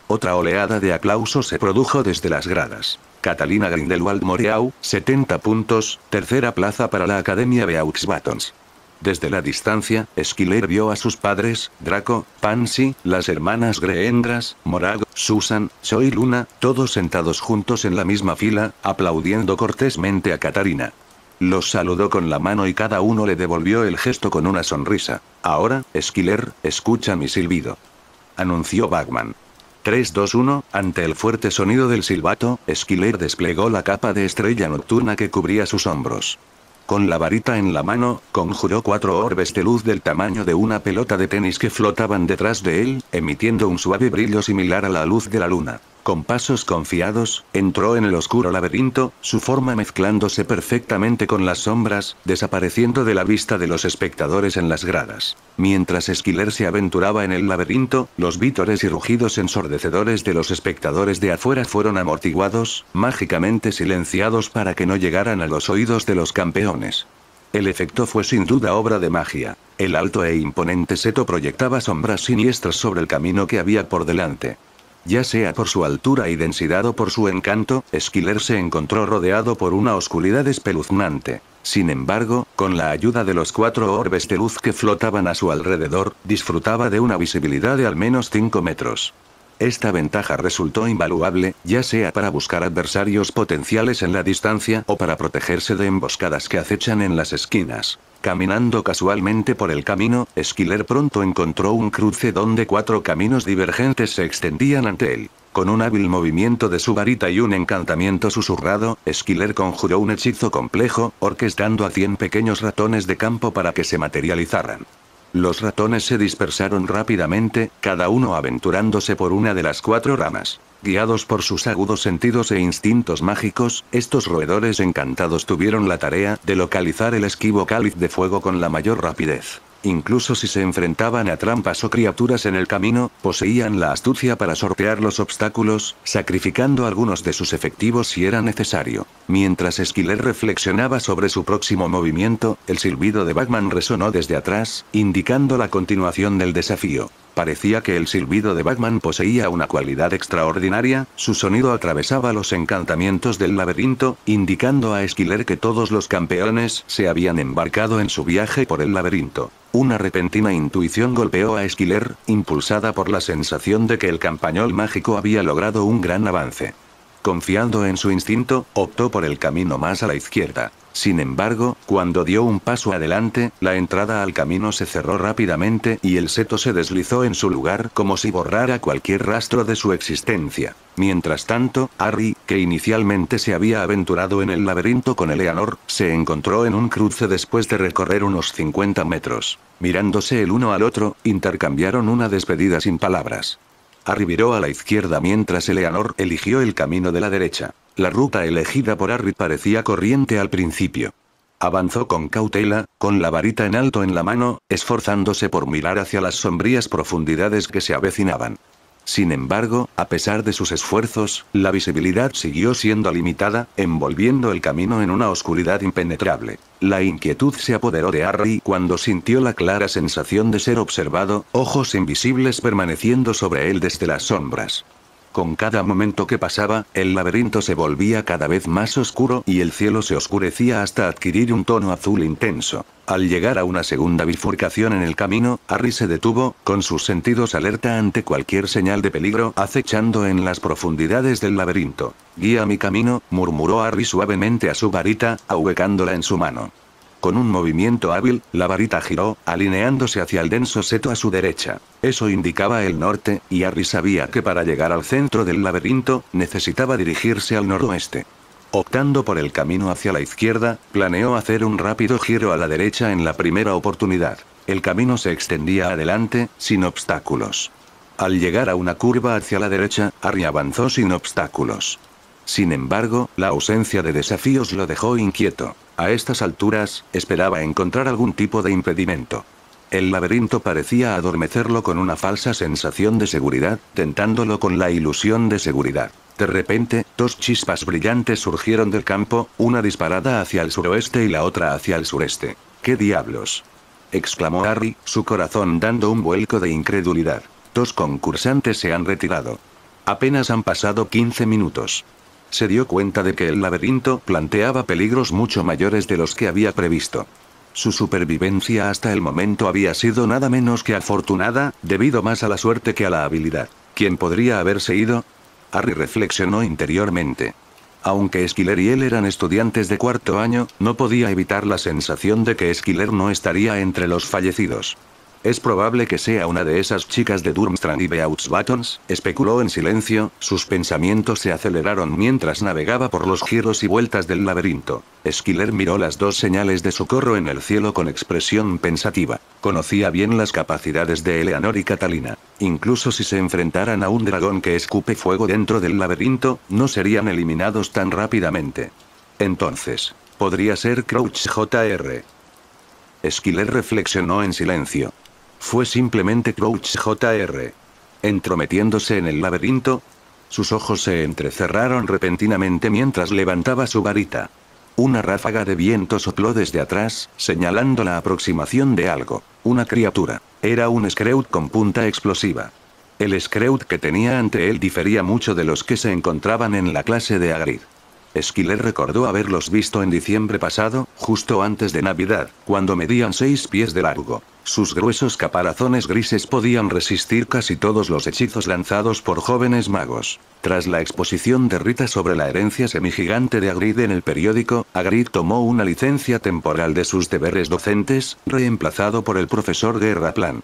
Otra oleada de aplausos se produjo desde las gradas. Catalina Grindelwald moreau 70 puntos, tercera plaza para la Academia Beauxbatons. Desde la distancia, Skiller vio a sus padres, Draco, Pansy, las hermanas Greendras, Morag, Susan, Soy Luna, todos sentados juntos en la misma fila, aplaudiendo cortésmente a Katarina. Los saludó con la mano y cada uno le devolvió el gesto con una sonrisa. Ahora, Skiller, escucha mi silbido. Anunció Bagman. 3-2-1, ante el fuerte sonido del silbato, Skiller desplegó la capa de estrella nocturna que cubría sus hombros. Con la varita en la mano, conjuró cuatro orbes de luz del tamaño de una pelota de tenis que flotaban detrás de él, emitiendo un suave brillo similar a la luz de la luna. Con pasos confiados, entró en el oscuro laberinto, su forma mezclándose perfectamente con las sombras, desapareciendo de la vista de los espectadores en las gradas. Mientras Esquiler se aventuraba en el laberinto, los vítores y rugidos ensordecedores de los espectadores de afuera fueron amortiguados, mágicamente silenciados para que no llegaran a los oídos de los campeones. El efecto fue sin duda obra de magia. El alto e imponente seto proyectaba sombras siniestras sobre el camino que había por delante. Ya sea por su altura y densidad o por su encanto, Esquiler se encontró rodeado por una oscuridad espeluznante. Sin embargo, con la ayuda de los cuatro orbes de luz que flotaban a su alrededor, disfrutaba de una visibilidad de al menos 5 metros. Esta ventaja resultó invaluable, ya sea para buscar adversarios potenciales en la distancia o para protegerse de emboscadas que acechan en las esquinas. Caminando casualmente por el camino, Skiller pronto encontró un cruce donde cuatro caminos divergentes se extendían ante él. Con un hábil movimiento de su varita y un encantamiento susurrado, Skiller conjuró un hechizo complejo, orquestando a cien pequeños ratones de campo para que se materializaran. Los ratones se dispersaron rápidamente, cada uno aventurándose por una de las cuatro ramas. Guiados por sus agudos sentidos e instintos mágicos, estos roedores encantados tuvieron la tarea de localizar el esquivo cáliz de fuego con la mayor rapidez. Incluso si se enfrentaban a trampas o criaturas en el camino, poseían la astucia para sortear los obstáculos, sacrificando algunos de sus efectivos si era necesario. Mientras Esquiler reflexionaba sobre su próximo movimiento, el silbido de Batman resonó desde atrás, indicando la continuación del desafío. Parecía que el silbido de Batman poseía una cualidad extraordinaria, su sonido atravesaba los encantamientos del laberinto, indicando a Esquiler que todos los campeones se habían embarcado en su viaje por el laberinto. Una repentina intuición golpeó a Esquiler, impulsada por la sensación de que el campañol mágico había logrado un gran avance confiando en su instinto, optó por el camino más a la izquierda. Sin embargo, cuando dio un paso adelante, la entrada al camino se cerró rápidamente y el seto se deslizó en su lugar como si borrara cualquier rastro de su existencia. Mientras tanto, Harry, que inicialmente se había aventurado en el laberinto con Eleanor, se encontró en un cruce después de recorrer unos 50 metros. Mirándose el uno al otro, intercambiaron una despedida sin palabras viró a la izquierda mientras Eleanor eligió el camino de la derecha. La ruta elegida por Harry parecía corriente al principio. Avanzó con cautela, con la varita en alto en la mano, esforzándose por mirar hacia las sombrías profundidades que se avecinaban. Sin embargo, a pesar de sus esfuerzos, la visibilidad siguió siendo limitada, envolviendo el camino en una oscuridad impenetrable. La inquietud se apoderó de Harry cuando sintió la clara sensación de ser observado, ojos invisibles permaneciendo sobre él desde las sombras. Con cada momento que pasaba, el laberinto se volvía cada vez más oscuro y el cielo se oscurecía hasta adquirir un tono azul intenso. Al llegar a una segunda bifurcación en el camino, Harry se detuvo, con sus sentidos alerta ante cualquier señal de peligro acechando en las profundidades del laberinto. Guía mi camino, murmuró Harry suavemente a su varita, ahuecándola en su mano. Con un movimiento hábil, la varita giró, alineándose hacia el denso seto a su derecha. Eso indicaba el norte, y Harry sabía que para llegar al centro del laberinto, necesitaba dirigirse al noroeste. Optando por el camino hacia la izquierda, planeó hacer un rápido giro a la derecha en la primera oportunidad. El camino se extendía adelante, sin obstáculos. Al llegar a una curva hacia la derecha, Harry avanzó sin obstáculos. Sin embargo, la ausencia de desafíos lo dejó inquieto. A estas alturas, esperaba encontrar algún tipo de impedimento. El laberinto parecía adormecerlo con una falsa sensación de seguridad, tentándolo con la ilusión de seguridad. De repente, dos chispas brillantes surgieron del campo, una disparada hacia el suroeste y la otra hacia el sureste. ¿Qué diablos? exclamó Harry, su corazón dando un vuelco de incredulidad. Dos concursantes se han retirado. Apenas han pasado 15 minutos se dio cuenta de que el laberinto planteaba peligros mucho mayores de los que había previsto. Su supervivencia hasta el momento había sido nada menos que afortunada, debido más a la suerte que a la habilidad. ¿Quién podría haberse ido? Harry reflexionó interiormente. Aunque Esquiler y él eran estudiantes de cuarto año, no podía evitar la sensación de que Esquiler no estaría entre los fallecidos. Es probable que sea una de esas chicas de Durmstrang y Buttons, especuló en silencio, sus pensamientos se aceleraron mientras navegaba por los giros y vueltas del laberinto. Esquiler miró las dos señales de socorro en el cielo con expresión pensativa. Conocía bien las capacidades de Eleanor y Catalina. Incluso si se enfrentaran a un dragón que escupe fuego dentro del laberinto, no serían eliminados tan rápidamente. Entonces, podría ser Crouch JR. Esquiler reflexionó en silencio. Fue simplemente Crouch Jr. Entrometiéndose en el laberinto. Sus ojos se entrecerraron repentinamente mientras levantaba su varita. Una ráfaga de viento sopló desde atrás, señalando la aproximación de algo. Una criatura. Era un Scrout con punta explosiva. El Scrout que tenía ante él difería mucho de los que se encontraban en la clase de Agrid. Esquiler recordó haberlos visto en diciembre pasado, justo antes de Navidad, cuando medían seis pies de largo. Sus gruesos caparazones grises podían resistir casi todos los hechizos lanzados por jóvenes magos. Tras la exposición de Rita sobre la herencia semigigante de Agrid en el periódico, Agrid tomó una licencia temporal de sus deberes docentes, reemplazado por el profesor Guerraplan.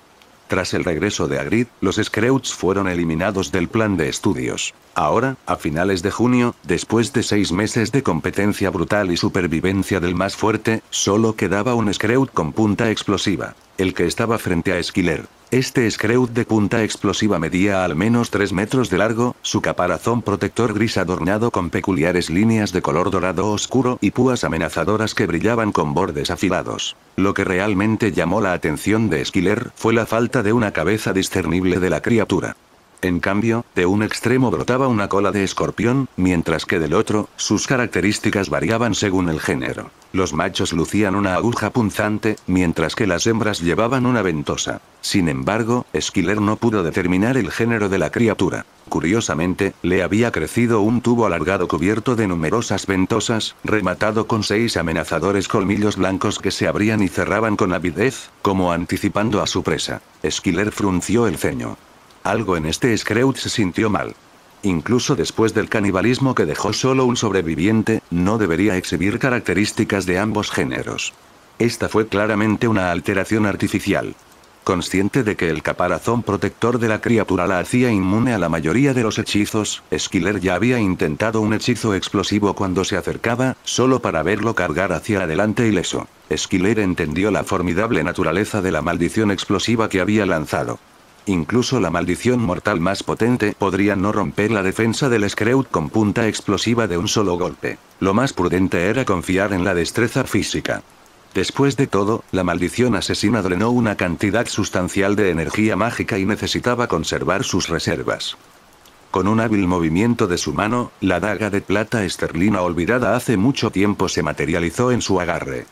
Tras el regreso de Agrid, los Scrouts fueron eliminados del plan de estudios. Ahora, a finales de junio, después de seis meses de competencia brutal y supervivencia del más fuerte, solo quedaba un Scrout con punta explosiva. El que estaba frente a Esquiler. Este Screw de punta explosiva medía al menos 3 metros de largo, su caparazón protector gris adornado con peculiares líneas de color dorado oscuro y púas amenazadoras que brillaban con bordes afilados. Lo que realmente llamó la atención de Skiller fue la falta de una cabeza discernible de la criatura. En cambio, de un extremo brotaba una cola de escorpión, mientras que del otro, sus características variaban según el género. Los machos lucían una aguja punzante, mientras que las hembras llevaban una ventosa. Sin embargo, Esquiler no pudo determinar el género de la criatura. Curiosamente, le había crecido un tubo alargado cubierto de numerosas ventosas, rematado con seis amenazadores colmillos blancos que se abrían y cerraban con avidez, como anticipando a su presa. Esquiler frunció el ceño. Algo en este Scrooge se sintió mal. Incluso después del canibalismo que dejó solo un sobreviviente, no debería exhibir características de ambos géneros. Esta fue claramente una alteración artificial. Consciente de que el caparazón protector de la criatura la hacía inmune a la mayoría de los hechizos, Skiller ya había intentado un hechizo explosivo cuando se acercaba, solo para verlo cargar hacia adelante ileso. Skiller entendió la formidable naturaleza de la maldición explosiva que había lanzado. Incluso la maldición mortal más potente podría no romper la defensa del Screut con punta explosiva de un solo golpe. Lo más prudente era confiar en la destreza física. Después de todo, la maldición asesina drenó una cantidad sustancial de energía mágica y necesitaba conservar sus reservas. Con un hábil movimiento de su mano, la daga de plata esterlina olvidada hace mucho tiempo se materializó en su agarre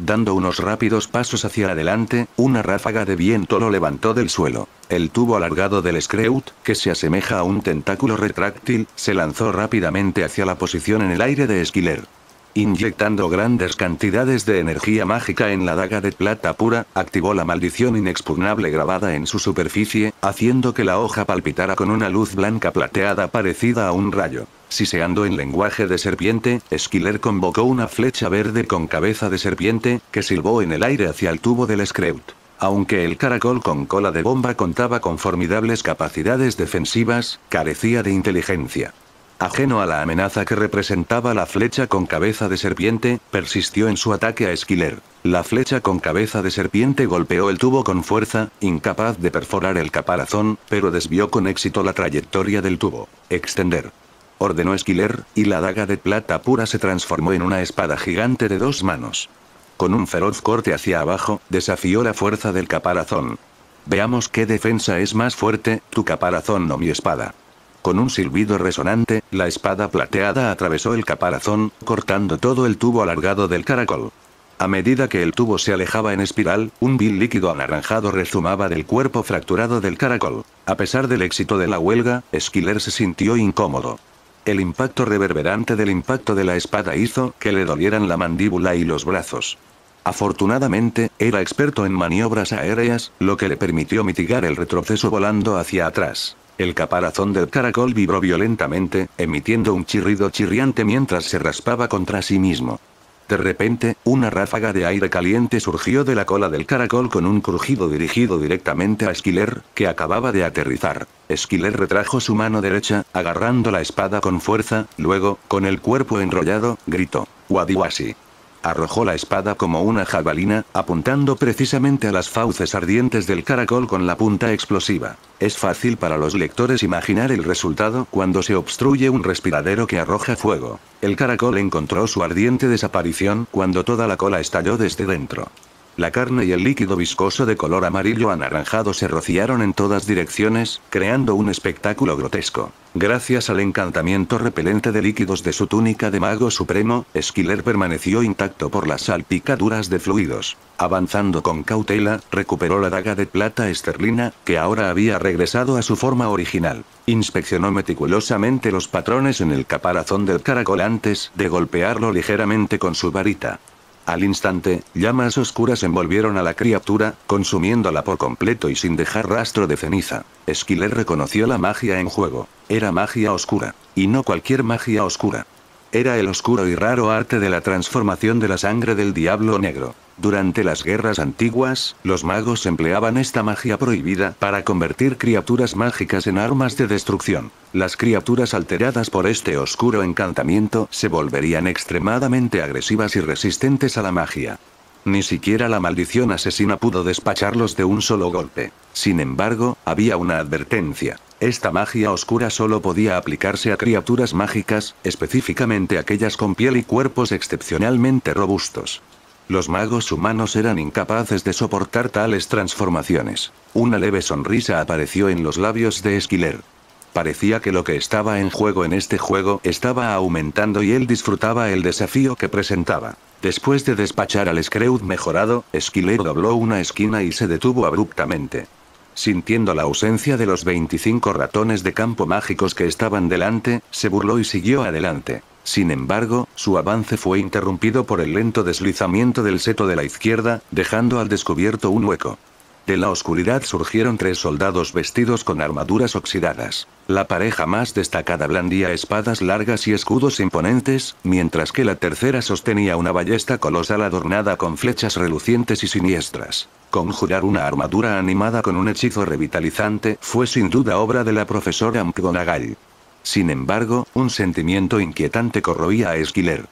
dando unos rápidos pasos hacia adelante, una ráfaga de viento lo levantó del suelo. El tubo alargado del Screut, que se asemeja a un tentáculo retráctil, se lanzó rápidamente hacia la posición en el aire de Esquiler. Inyectando grandes cantidades de energía mágica en la daga de plata pura, activó la maldición inexpugnable grabada en su superficie, haciendo que la hoja palpitara con una luz blanca plateada parecida a un rayo. Siseando en lenguaje de serpiente, Esquiler convocó una flecha verde con cabeza de serpiente, que silbó en el aire hacia el tubo del Screut. Aunque el caracol con cola de bomba contaba con formidables capacidades defensivas, carecía de inteligencia ajeno a la amenaza que representaba la flecha con cabeza de serpiente, persistió en su ataque a Esquiler. La flecha con cabeza de serpiente golpeó el tubo con fuerza, incapaz de perforar el caparazón, pero desvió con éxito la trayectoria del tubo. Extender. Ordenó Esquiler, y la daga de plata pura se transformó en una espada gigante de dos manos. Con un feroz corte hacia abajo, desafió la fuerza del caparazón. Veamos qué defensa es más fuerte, tu caparazón o mi espada. Con un silbido resonante, la espada plateada atravesó el caparazón, cortando todo el tubo alargado del caracol. A medida que el tubo se alejaba en espiral, un vil líquido anaranjado rezumaba del cuerpo fracturado del caracol. A pesar del éxito de la huelga, Skiller se sintió incómodo. El impacto reverberante del impacto de la espada hizo que le dolieran la mandíbula y los brazos. Afortunadamente, era experto en maniobras aéreas, lo que le permitió mitigar el retroceso volando hacia atrás. El caparazón del caracol vibró violentamente, emitiendo un chirrido chirriante mientras se raspaba contra sí mismo. De repente, una ráfaga de aire caliente surgió de la cola del caracol con un crujido dirigido directamente a Esquiler, que acababa de aterrizar. Esquiler retrajo su mano derecha, agarrando la espada con fuerza, luego, con el cuerpo enrollado, gritó: Wadiwasi. Arrojó la espada como una jabalina, apuntando precisamente a las fauces ardientes del caracol con la punta explosiva. Es fácil para los lectores imaginar el resultado cuando se obstruye un respiradero que arroja fuego. El caracol encontró su ardiente desaparición cuando toda la cola estalló desde dentro. La carne y el líquido viscoso de color amarillo anaranjado se rociaron en todas direcciones, creando un espectáculo grotesco. Gracias al encantamiento repelente de líquidos de su túnica de mago supremo, Skiller permaneció intacto por las salpicaduras de fluidos. Avanzando con cautela, recuperó la daga de plata esterlina, que ahora había regresado a su forma original. Inspeccionó meticulosamente los patrones en el caparazón del caracol antes de golpearlo ligeramente con su varita. Al instante, llamas oscuras envolvieron a la criatura, consumiéndola por completo y sin dejar rastro de ceniza. Esquiler reconoció la magia en juego. Era magia oscura. Y no cualquier magia oscura. Era el oscuro y raro arte de la transformación de la sangre del diablo negro. Durante las guerras antiguas, los magos empleaban esta magia prohibida para convertir criaturas mágicas en armas de destrucción. Las criaturas alteradas por este oscuro encantamiento se volverían extremadamente agresivas y resistentes a la magia. Ni siquiera la maldición asesina pudo despacharlos de un solo golpe. Sin embargo, había una advertencia. Esta magia oscura solo podía aplicarse a criaturas mágicas, específicamente aquellas con piel y cuerpos excepcionalmente robustos. Los magos humanos eran incapaces de soportar tales transformaciones. Una leve sonrisa apareció en los labios de Esquiler. Parecía que lo que estaba en juego en este juego estaba aumentando y él disfrutaba el desafío que presentaba. Después de despachar al Screud mejorado, Esquiler dobló una esquina y se detuvo abruptamente. Sintiendo la ausencia de los 25 ratones de campo mágicos que estaban delante, se burló y siguió adelante. Sin embargo, su avance fue interrumpido por el lento deslizamiento del seto de la izquierda, dejando al descubierto un hueco. De la oscuridad surgieron tres soldados vestidos con armaduras oxidadas. La pareja más destacada blandía espadas largas y escudos imponentes, mientras que la tercera sostenía una ballesta colosal adornada con flechas relucientes y siniestras. Conjurar una armadura animada con un hechizo revitalizante fue sin duda obra de la profesora McGonagall. Sin embargo, un sentimiento inquietante corroía a Esquiler.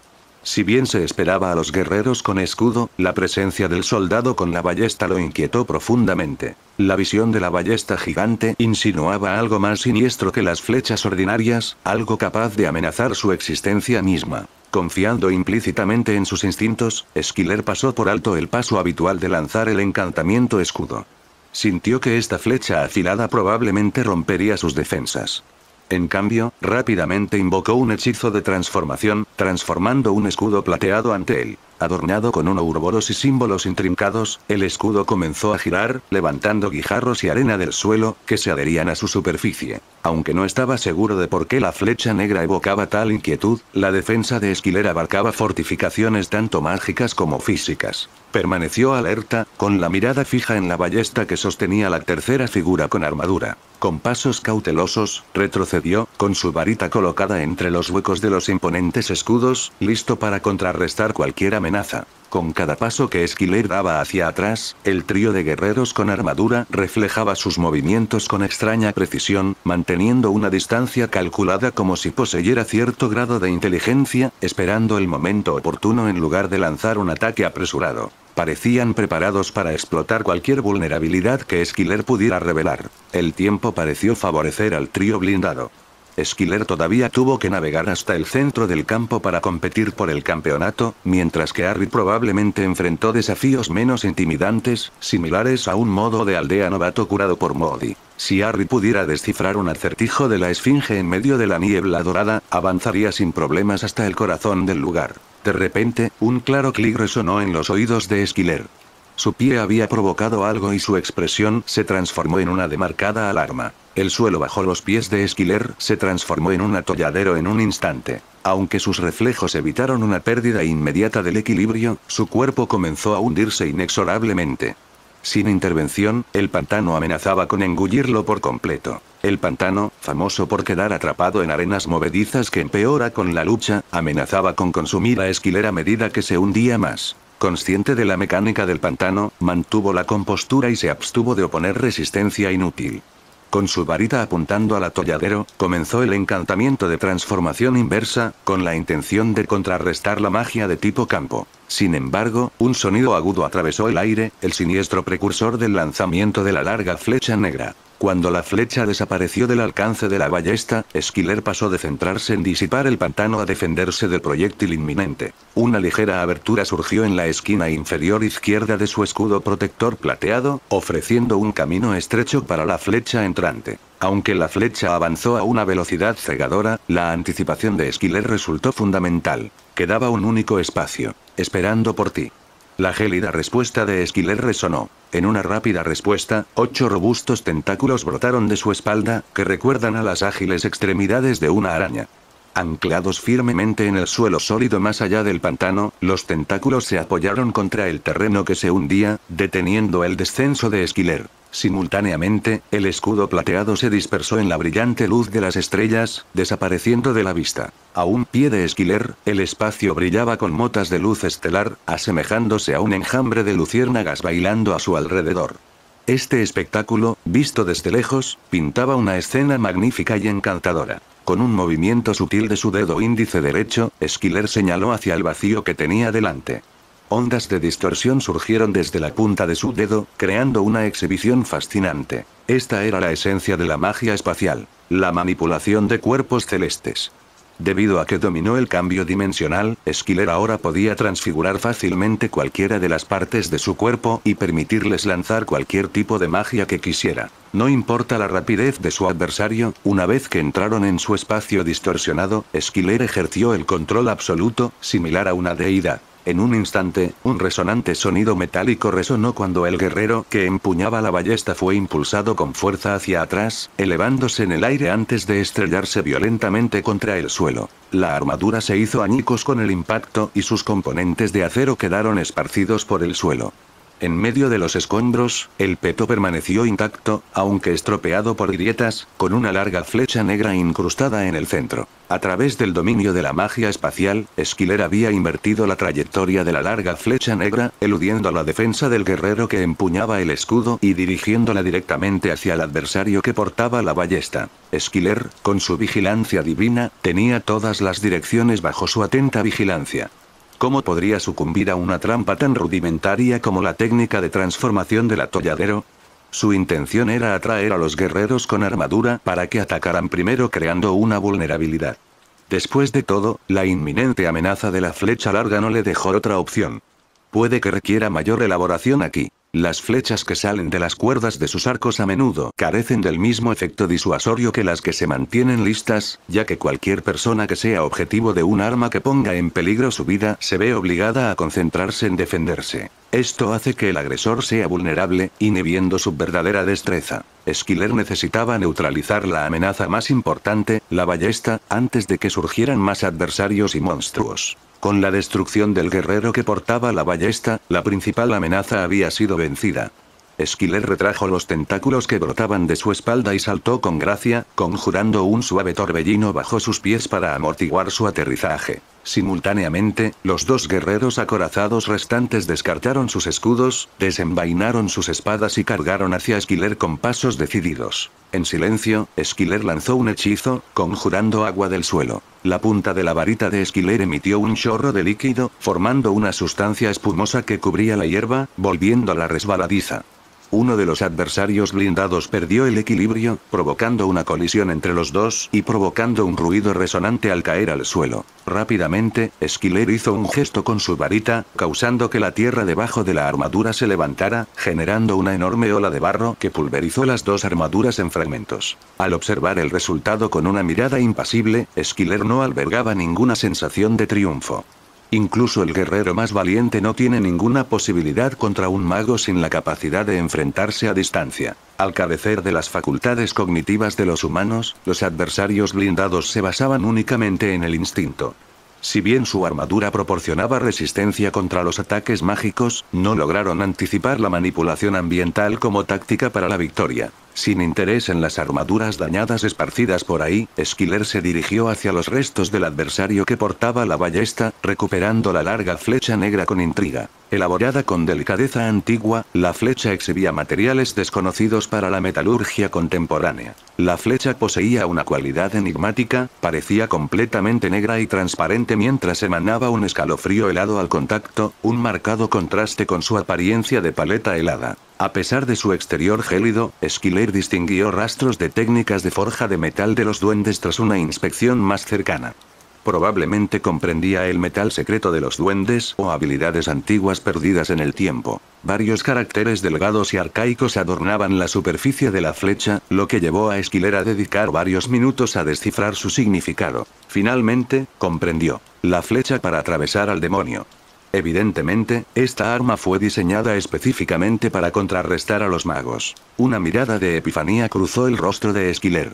Si bien se esperaba a los guerreros con escudo, la presencia del soldado con la ballesta lo inquietó profundamente. La visión de la ballesta gigante insinuaba algo más siniestro que las flechas ordinarias, algo capaz de amenazar su existencia misma. Confiando implícitamente en sus instintos, Skiller pasó por alto el paso habitual de lanzar el encantamiento escudo. Sintió que esta flecha afilada probablemente rompería sus defensas. En cambio, rápidamente invocó un hechizo de transformación, transformando un escudo plateado ante él. Adornado con un ouroboros y símbolos intrincados, el escudo comenzó a girar, levantando guijarros y arena del suelo, que se adherían a su superficie. Aunque no estaba seguro de por qué la flecha negra evocaba tal inquietud, la defensa de Esquiler abarcaba fortificaciones tanto mágicas como físicas. Permaneció alerta, con la mirada fija en la ballesta que sostenía la tercera figura con armadura. Con pasos cautelosos, retrocedió, con su varita colocada entre los huecos de los imponentes escudos, listo para contrarrestar cualquier amenaza amenaza. Con cada paso que Esquiler daba hacia atrás, el trío de guerreros con armadura reflejaba sus movimientos con extraña precisión, manteniendo una distancia calculada como si poseyera cierto grado de inteligencia, esperando el momento oportuno en lugar de lanzar un ataque apresurado. Parecían preparados para explotar cualquier vulnerabilidad que Esquiler pudiera revelar. El tiempo pareció favorecer al trío blindado. Skiller todavía tuvo que navegar hasta el centro del campo para competir por el campeonato, mientras que Harry probablemente enfrentó desafíos menos intimidantes, similares a un modo de aldea novato curado por Modi. Si Harry pudiera descifrar un acertijo de la Esfinge en medio de la niebla dorada, avanzaría sin problemas hasta el corazón del lugar. De repente, un claro clic resonó en los oídos de Esquiler. Su pie había provocado algo y su expresión se transformó en una demarcada alarma. El suelo bajo los pies de Esquiler se transformó en un atolladero en un instante. Aunque sus reflejos evitaron una pérdida inmediata del equilibrio, su cuerpo comenzó a hundirse inexorablemente. Sin intervención, el pantano amenazaba con engullirlo por completo. El pantano, famoso por quedar atrapado en arenas movedizas que empeora con la lucha, amenazaba con consumir a Esquiler a medida que se hundía más. Consciente de la mecánica del pantano, mantuvo la compostura y se abstuvo de oponer resistencia inútil. Con su varita apuntando al atolladero, comenzó el encantamiento de transformación inversa, con la intención de contrarrestar la magia de tipo campo. Sin embargo, un sonido agudo atravesó el aire, el siniestro precursor del lanzamiento de la larga flecha negra. Cuando la flecha desapareció del alcance de la ballesta, Skiller pasó de centrarse en disipar el pantano a defenderse del proyectil inminente. Una ligera abertura surgió en la esquina inferior izquierda de su escudo protector plateado, ofreciendo un camino estrecho para la flecha entrante. Aunque la flecha avanzó a una velocidad cegadora, la anticipación de Skiller resultó fundamental. Quedaba un único espacio, esperando por ti. La gélida respuesta de Esquiler resonó. En una rápida respuesta, ocho robustos tentáculos brotaron de su espalda, que recuerdan a las ágiles extremidades de una araña. Anclados firmemente en el suelo sólido más allá del pantano, los tentáculos se apoyaron contra el terreno que se hundía, deteniendo el descenso de Esquiler. Simultáneamente, el escudo plateado se dispersó en la brillante luz de las estrellas, desapareciendo de la vista. A un pie de esquiler, el espacio brillaba con motas de luz estelar, asemejándose a un enjambre de luciérnagas bailando a su alrededor. Este espectáculo, visto desde lejos, pintaba una escena magnífica y encantadora. Con un movimiento sutil de su dedo índice derecho, Esquiler señaló hacia el vacío que tenía delante. Ondas de distorsión surgieron desde la punta de su dedo, creando una exhibición fascinante. Esta era la esencia de la magia espacial, la manipulación de cuerpos celestes. Debido a que dominó el cambio dimensional, Skiller ahora podía transfigurar fácilmente cualquiera de las partes de su cuerpo y permitirles lanzar cualquier tipo de magia que quisiera. No importa la rapidez de su adversario, una vez que entraron en su espacio distorsionado, Skiller ejerció el control absoluto, similar a una deidad. En un instante, un resonante sonido metálico resonó cuando el guerrero que empuñaba la ballesta fue impulsado con fuerza hacia atrás, elevándose en el aire antes de estrellarse violentamente contra el suelo. La armadura se hizo añicos con el impacto y sus componentes de acero quedaron esparcidos por el suelo. En medio de los escombros, el peto permaneció intacto, aunque estropeado por grietas, con una larga flecha negra incrustada en el centro. A través del dominio de la magia espacial, Esquiler había invertido la trayectoria de la larga flecha negra, eludiendo la defensa del guerrero que empuñaba el escudo y dirigiéndola directamente hacia el adversario que portaba la ballesta. Esquiler, con su vigilancia divina, tenía todas las direcciones bajo su atenta vigilancia. ¿Cómo podría sucumbir a una trampa tan rudimentaria como la técnica de transformación del atolladero? Su intención era atraer a los guerreros con armadura para que atacaran primero creando una vulnerabilidad. Después de todo, la inminente amenaza de la flecha larga no le dejó otra opción. Puede que requiera mayor elaboración aquí. Las flechas que salen de las cuerdas de sus arcos a menudo carecen del mismo efecto disuasorio que las que se mantienen listas, ya que cualquier persona que sea objetivo de un arma que ponga en peligro su vida se ve obligada a concentrarse en defenderse. Esto hace que el agresor sea vulnerable, inhibiendo su verdadera destreza. Skiller necesitaba neutralizar la amenaza más importante, la ballesta, antes de que surgieran más adversarios y monstruos. Con la destrucción del guerrero que portaba la ballesta, la principal amenaza había sido vencida. Esquiler retrajo los tentáculos que brotaban de su espalda y saltó con gracia, conjurando un suave torbellino bajo sus pies para amortiguar su aterrizaje. Simultáneamente, los dos guerreros acorazados restantes descartaron sus escudos, desenvainaron sus espadas y cargaron hacia Esquiler con pasos decididos. En silencio, Esquiler lanzó un hechizo, conjurando agua del suelo. La punta de la varita de esquiler emitió un chorro de líquido, formando una sustancia espumosa que cubría la hierba, volviendo la resbaladiza. Uno de los adversarios blindados perdió el equilibrio, provocando una colisión entre los dos y provocando un ruido resonante al caer al suelo. Rápidamente, Skiller hizo un gesto con su varita, causando que la tierra debajo de la armadura se levantara, generando una enorme ola de barro que pulverizó las dos armaduras en fragmentos. Al observar el resultado con una mirada impasible, Skiller no albergaba ninguna sensación de triunfo. Incluso el guerrero más valiente no tiene ninguna posibilidad contra un mago sin la capacidad de enfrentarse a distancia. Al carecer de las facultades cognitivas de los humanos, los adversarios blindados se basaban únicamente en el instinto. Si bien su armadura proporcionaba resistencia contra los ataques mágicos, no lograron anticipar la manipulación ambiental como táctica para la victoria. Sin interés en las armaduras dañadas esparcidas por ahí, Skiller se dirigió hacia los restos del adversario que portaba la ballesta, recuperando la larga flecha negra con intriga. Elaborada con delicadeza antigua, la flecha exhibía materiales desconocidos para la metalurgia contemporánea. La flecha poseía una cualidad enigmática, parecía completamente negra y transparente mientras emanaba un escalofrío helado al contacto, un marcado contraste con su apariencia de paleta helada. A pesar de su exterior gélido, Skiller distinguió rastros de técnicas de forja de metal de los duendes tras una inspección más cercana. Probablemente comprendía el metal secreto de los duendes o habilidades antiguas perdidas en el tiempo. Varios caracteres delgados y arcaicos adornaban la superficie de la flecha, lo que llevó a Esquiler a dedicar varios minutos a descifrar su significado. Finalmente, comprendió. La flecha para atravesar al demonio. Evidentemente, esta arma fue diseñada específicamente para contrarrestar a los magos. Una mirada de epifanía cruzó el rostro de Esquiler.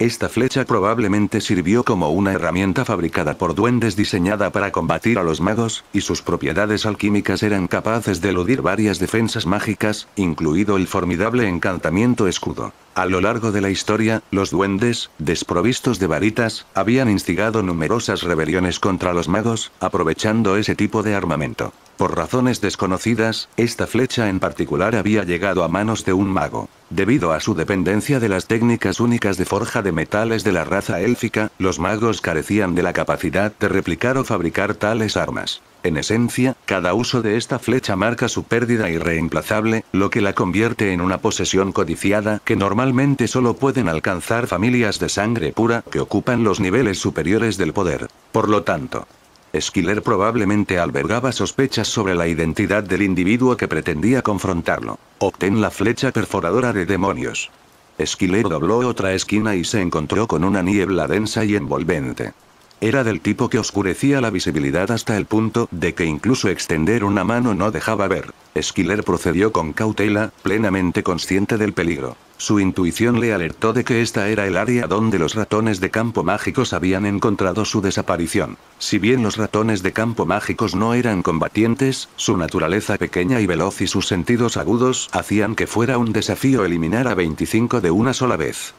Esta flecha probablemente sirvió como una herramienta fabricada por duendes diseñada para combatir a los magos, y sus propiedades alquímicas eran capaces de eludir varias defensas mágicas, incluido el formidable encantamiento escudo. A lo largo de la historia, los duendes, desprovistos de varitas, habían instigado numerosas rebeliones contra los magos, aprovechando ese tipo de armamento. Por razones desconocidas, esta flecha en particular había llegado a manos de un mago. Debido a su dependencia de las técnicas únicas de forja de metales de la raza élfica, los magos carecían de la capacidad de replicar o fabricar tales armas. En esencia, cada uso de esta flecha marca su pérdida irreemplazable, lo que la convierte en una posesión codiciada que normalmente solo pueden alcanzar familias de sangre pura que ocupan los niveles superiores del poder. Por lo tanto, Esquiler probablemente albergaba sospechas sobre la identidad del individuo que pretendía confrontarlo. Obtén la flecha perforadora de demonios. Esquiler dobló otra esquina y se encontró con una niebla densa y envolvente. Era del tipo que oscurecía la visibilidad hasta el punto de que incluso extender una mano no dejaba ver. Esquiler procedió con cautela, plenamente consciente del peligro. Su intuición le alertó de que esta era el área donde los ratones de campo mágicos habían encontrado su desaparición. Si bien los ratones de campo mágicos no eran combatientes, su naturaleza pequeña y veloz y sus sentidos agudos hacían que fuera un desafío eliminar a 25 de una sola vez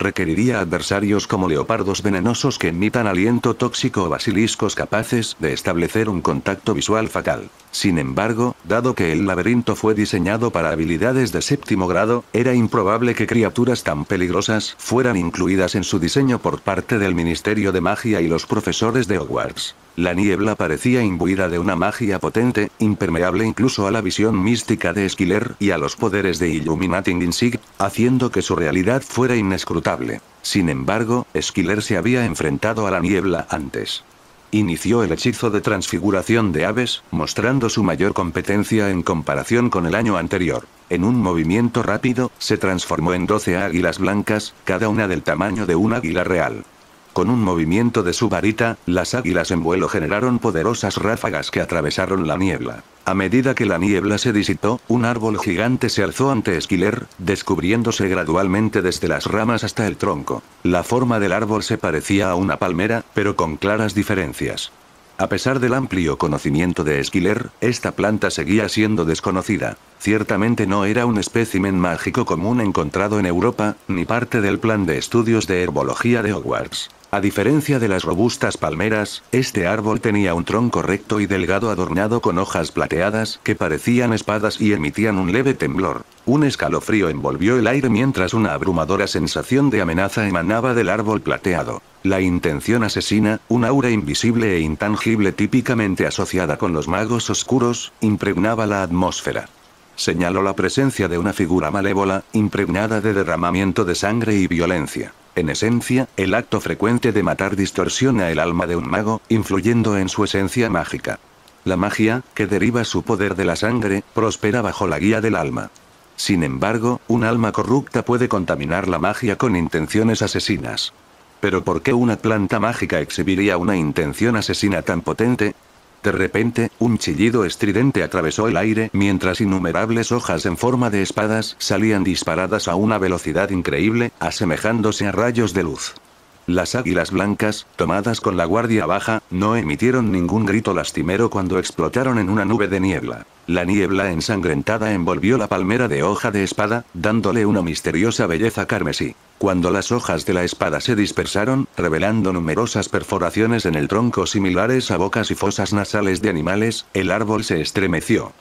requeriría adversarios como leopardos venenosos que emitan aliento tóxico o basiliscos capaces de establecer un contacto visual fatal. Sin embargo, dado que el laberinto fue diseñado para habilidades de séptimo grado, era improbable que criaturas tan peligrosas fueran incluidas en su diseño por parte del Ministerio de Magia y los profesores de Hogwarts. La niebla parecía imbuida de una magia potente, impermeable incluso a la visión mística de Esquiler y a los poderes de Illuminating Insight, haciendo que su realidad fuera inescrutable. Sin embargo, Esquiler se había enfrentado a la niebla antes. Inició el hechizo de transfiguración de aves, mostrando su mayor competencia en comparación con el año anterior. En un movimiento rápido, se transformó en 12 águilas blancas, cada una del tamaño de un águila real. Con un movimiento de su varita, las águilas en vuelo generaron poderosas ráfagas que atravesaron la niebla. A medida que la niebla se disipó, un árbol gigante se alzó ante Esquiler, descubriéndose gradualmente desde las ramas hasta el tronco. La forma del árbol se parecía a una palmera, pero con claras diferencias. A pesar del amplio conocimiento de Esquiler, esta planta seguía siendo desconocida. Ciertamente no era un espécimen mágico común encontrado en Europa, ni parte del plan de estudios de herbología de Hogwarts. A diferencia de las robustas palmeras, este árbol tenía un tronco recto y delgado adornado con hojas plateadas que parecían espadas y emitían un leve temblor. Un escalofrío envolvió el aire mientras una abrumadora sensación de amenaza emanaba del árbol plateado. La intención asesina, un aura invisible e intangible típicamente asociada con los magos oscuros, impregnaba la atmósfera señaló la presencia de una figura malévola, impregnada de derramamiento de sangre y violencia. En esencia, el acto frecuente de matar distorsiona el alma de un mago, influyendo en su esencia mágica. La magia, que deriva su poder de la sangre, prospera bajo la guía del alma. Sin embargo, un alma corrupta puede contaminar la magia con intenciones asesinas. Pero ¿por qué una planta mágica exhibiría una intención asesina tan potente? De repente, un chillido estridente atravesó el aire mientras innumerables hojas en forma de espadas salían disparadas a una velocidad increíble, asemejándose a rayos de luz. Las águilas blancas, tomadas con la guardia baja, no emitieron ningún grito lastimero cuando explotaron en una nube de niebla. La niebla ensangrentada envolvió la palmera de hoja de espada, dándole una misteriosa belleza carmesí. Cuando las hojas de la espada se dispersaron, revelando numerosas perforaciones en el tronco similares a bocas y fosas nasales de animales, el árbol se estremeció.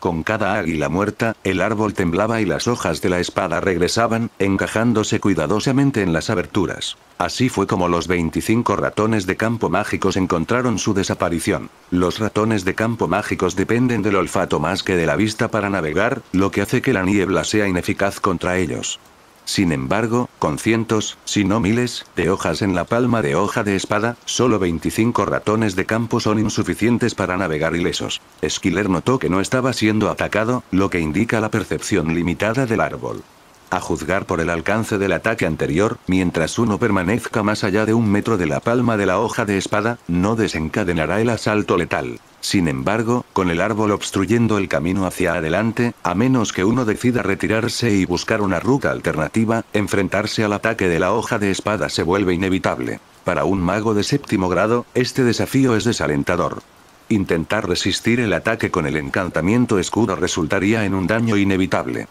Con cada águila muerta, el árbol temblaba y las hojas de la espada regresaban, encajándose cuidadosamente en las aberturas. Así fue como los 25 ratones de campo mágicos encontraron su desaparición. Los ratones de campo mágicos dependen del olfato más que de la vista para navegar, lo que hace que la niebla sea ineficaz contra ellos. Sin embargo, con cientos, si no miles, de hojas en la palma de hoja de espada, solo 25 ratones de campo son insuficientes para navegar ilesos. Skiller notó que no estaba siendo atacado, lo que indica la percepción limitada del árbol. A juzgar por el alcance del ataque anterior, mientras uno permanezca más allá de un metro de la palma de la hoja de espada, no desencadenará el asalto letal. Sin embargo, con el árbol obstruyendo el camino hacia adelante, a menos que uno decida retirarse y buscar una ruta alternativa, enfrentarse al ataque de la hoja de espada se vuelve inevitable. Para un mago de séptimo grado, este desafío es desalentador. Intentar resistir el ataque con el encantamiento escudo resultaría en un daño inevitable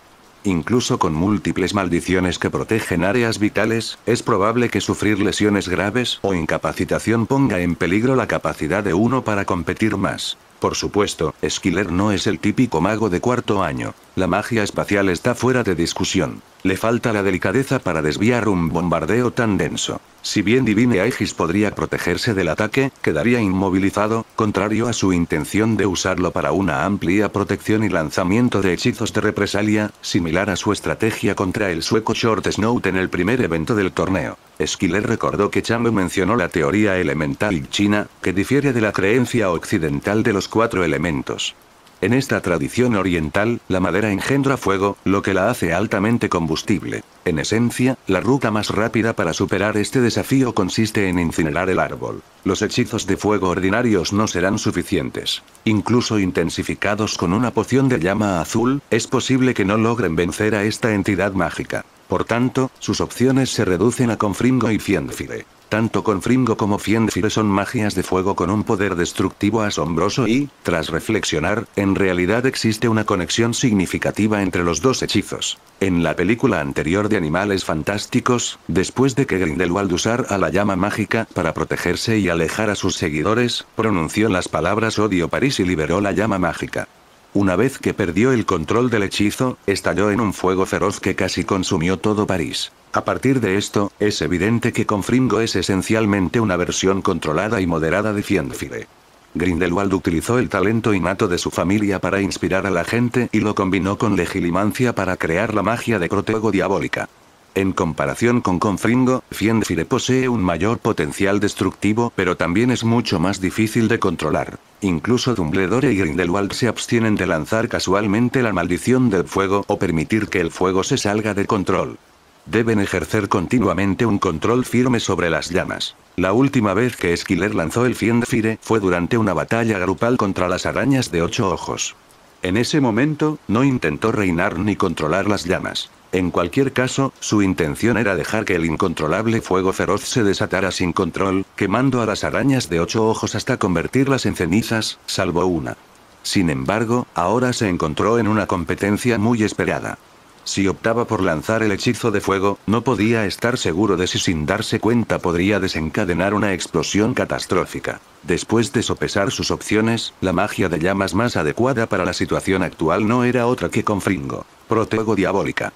incluso con múltiples maldiciones que protegen áreas vitales, es probable que sufrir lesiones graves o incapacitación ponga en peligro la capacidad de uno para competir más. Por supuesto, Skiller no es el típico mago de cuarto año. La magia espacial está fuera de discusión. Le falta la delicadeza para desviar un bombardeo tan denso. Si bien Divine Aegis podría protegerse del ataque, quedaría inmovilizado, contrario a su intención de usarlo para una amplia protección y lanzamiento de hechizos de represalia, similar a su estrategia contra el sueco Short Snout en el primer evento del torneo. Skiller recordó que Chang mencionó la teoría elemental china, que difiere de la creencia occidental de los cuatro elementos. En esta tradición oriental, la madera engendra fuego, lo que la hace altamente combustible. En esencia, la ruta más rápida para superar este desafío consiste en incinerar el árbol. Los hechizos de fuego ordinarios no serán suficientes. Incluso intensificados con una poción de llama azul, es posible que no logren vencer a esta entidad mágica. Por tanto, sus opciones se reducen a Confringo y Fiendfire. Tanto con Fringo como Fiendfire son magias de fuego con un poder destructivo asombroso y, tras reflexionar, en realidad existe una conexión significativa entre los dos hechizos. En la película anterior de Animales Fantásticos, después de que Grindelwald usar a la llama mágica para protegerse y alejar a sus seguidores, pronunció las palabras odio París y liberó la llama mágica. Una vez que perdió el control del hechizo, estalló en un fuego feroz que casi consumió todo París. A partir de esto, es evidente que Confringo es esencialmente una versión controlada y moderada de Fienfire. Grindelwald utilizó el talento innato de su familia para inspirar a la gente y lo combinó con legilimancia para crear la magia de Crotego diabólica. En comparación con Confringo, Fiendfire posee un mayor potencial destructivo pero también es mucho más difícil de controlar. Incluso Dumbledore y Grindelwald se abstienen de lanzar casualmente la maldición del fuego o permitir que el fuego se salga de control. Deben ejercer continuamente un control firme sobre las llamas. La última vez que Skiller lanzó el Fiendfire fue durante una batalla grupal contra las arañas de ocho ojos. En ese momento, no intentó reinar ni controlar las llamas. En cualquier caso, su intención era dejar que el incontrolable fuego feroz se desatara sin control, quemando a las arañas de ocho ojos hasta convertirlas en cenizas, salvo una. Sin embargo, ahora se encontró en una competencia muy esperada. Si optaba por lanzar el hechizo de fuego, no podía estar seguro de si sin darse cuenta podría desencadenar una explosión catastrófica. Después de sopesar sus opciones, la magia de llamas más adecuada para la situación actual no era otra que Confringo. fringo. Protego diabólica.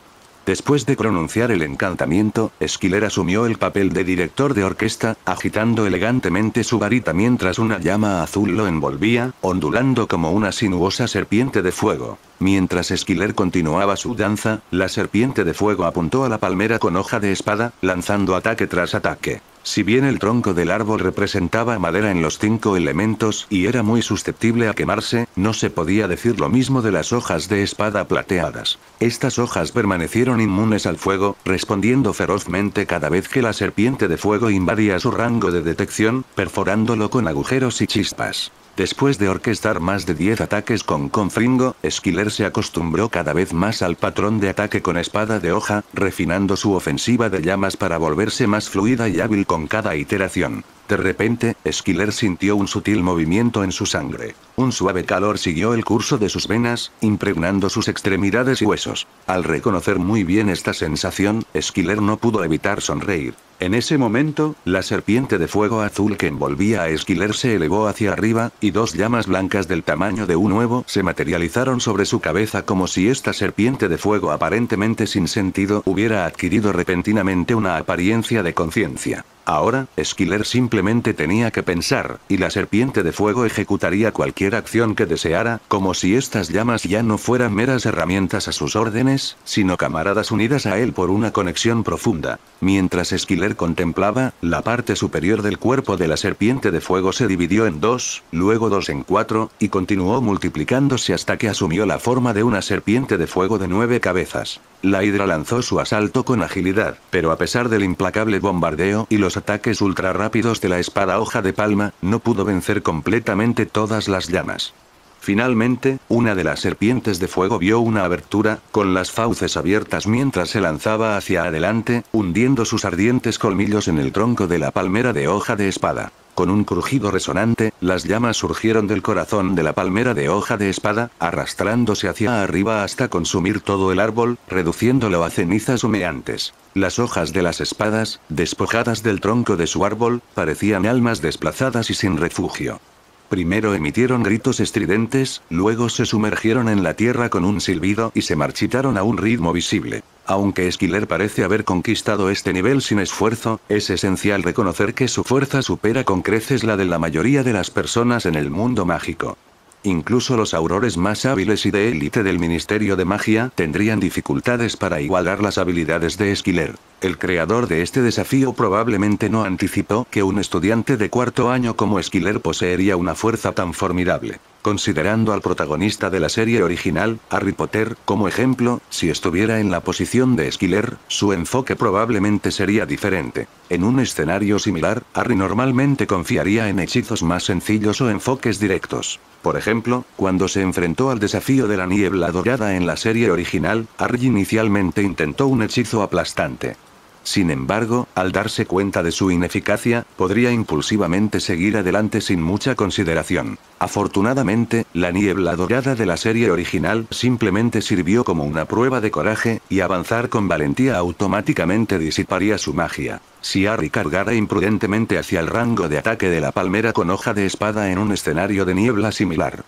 Después de pronunciar el encantamiento, Esquiler asumió el papel de director de orquesta, agitando elegantemente su varita mientras una llama azul lo envolvía, ondulando como una sinuosa serpiente de fuego. Mientras Esquiler continuaba su danza, la serpiente de fuego apuntó a la palmera con hoja de espada, lanzando ataque tras ataque. Si bien el tronco del árbol representaba madera en los cinco elementos y era muy susceptible a quemarse, no se podía decir lo mismo de las hojas de espada plateadas. Estas hojas permanecieron inmunes al fuego, respondiendo ferozmente cada vez que la serpiente de fuego invadía su rango de detección, perforándolo con agujeros y chispas. Después de orquestar más de 10 ataques con Confringo, Skiller se acostumbró cada vez más al patrón de ataque con espada de hoja, refinando su ofensiva de llamas para volverse más fluida y hábil con cada iteración. De repente, Skiller sintió un sutil movimiento en su sangre. Un suave calor siguió el curso de sus venas, impregnando sus extremidades y huesos. Al reconocer muy bien esta sensación, Skiller no pudo evitar sonreír. En ese momento, la serpiente de fuego azul que envolvía a Skiller se elevó hacia arriba, y dos llamas blancas del tamaño de un huevo se materializaron sobre su cabeza como si esta serpiente de fuego aparentemente sin sentido hubiera adquirido repentinamente una apariencia de conciencia. Ahora, Skiller simplemente tenía que pensar, y la serpiente de fuego ejecutaría cualquier acción que deseara, como si estas llamas ya no fueran meras herramientas a sus órdenes, sino camaradas unidas a él por una conexión profunda. Mientras Skiller contemplaba, la parte superior del cuerpo de la serpiente de fuego se dividió en dos, luego dos en cuatro, y continuó multiplicándose hasta que asumió la forma de una serpiente de fuego de nueve cabezas. La Hidra lanzó su asalto con agilidad, pero a pesar del implacable bombardeo y los ataques ultra rápidos de la espada hoja de palma, no pudo vencer completamente todas las llamas. Finalmente, una de las serpientes de fuego vio una abertura, con las fauces abiertas mientras se lanzaba hacia adelante, hundiendo sus ardientes colmillos en el tronco de la palmera de hoja de espada. Con un crujido resonante, las llamas surgieron del corazón de la palmera de hoja de espada, arrastrándose hacia arriba hasta consumir todo el árbol, reduciéndolo a cenizas humeantes. Las hojas de las espadas, despojadas del tronco de su árbol, parecían almas desplazadas y sin refugio. Primero emitieron gritos estridentes, luego se sumergieron en la tierra con un silbido y se marchitaron a un ritmo visible. Aunque Skiller parece haber conquistado este nivel sin esfuerzo, es esencial reconocer que su fuerza supera con creces la de la mayoría de las personas en el mundo mágico. Incluso los aurores más hábiles y de élite del Ministerio de Magia tendrían dificultades para igualar las habilidades de Esquiler. El creador de este desafío probablemente no anticipó que un estudiante de cuarto año como Esquiler poseería una fuerza tan formidable. Considerando al protagonista de la serie original, Harry Potter, como ejemplo, si estuviera en la posición de Esquiler, su enfoque probablemente sería diferente. En un escenario similar, Harry normalmente confiaría en hechizos más sencillos o enfoques directos. Por ejemplo, cuando se enfrentó al desafío de la niebla dorada en la serie original, Harry inicialmente intentó un hechizo aplastante. Sin embargo, al darse cuenta de su ineficacia, podría impulsivamente seguir adelante sin mucha consideración. Afortunadamente, la niebla dorada de la serie original simplemente sirvió como una prueba de coraje, y avanzar con valentía automáticamente disiparía su magia. Si Harry cargara imprudentemente hacia el rango de ataque de la palmera con hoja de espada en un escenario de niebla similar,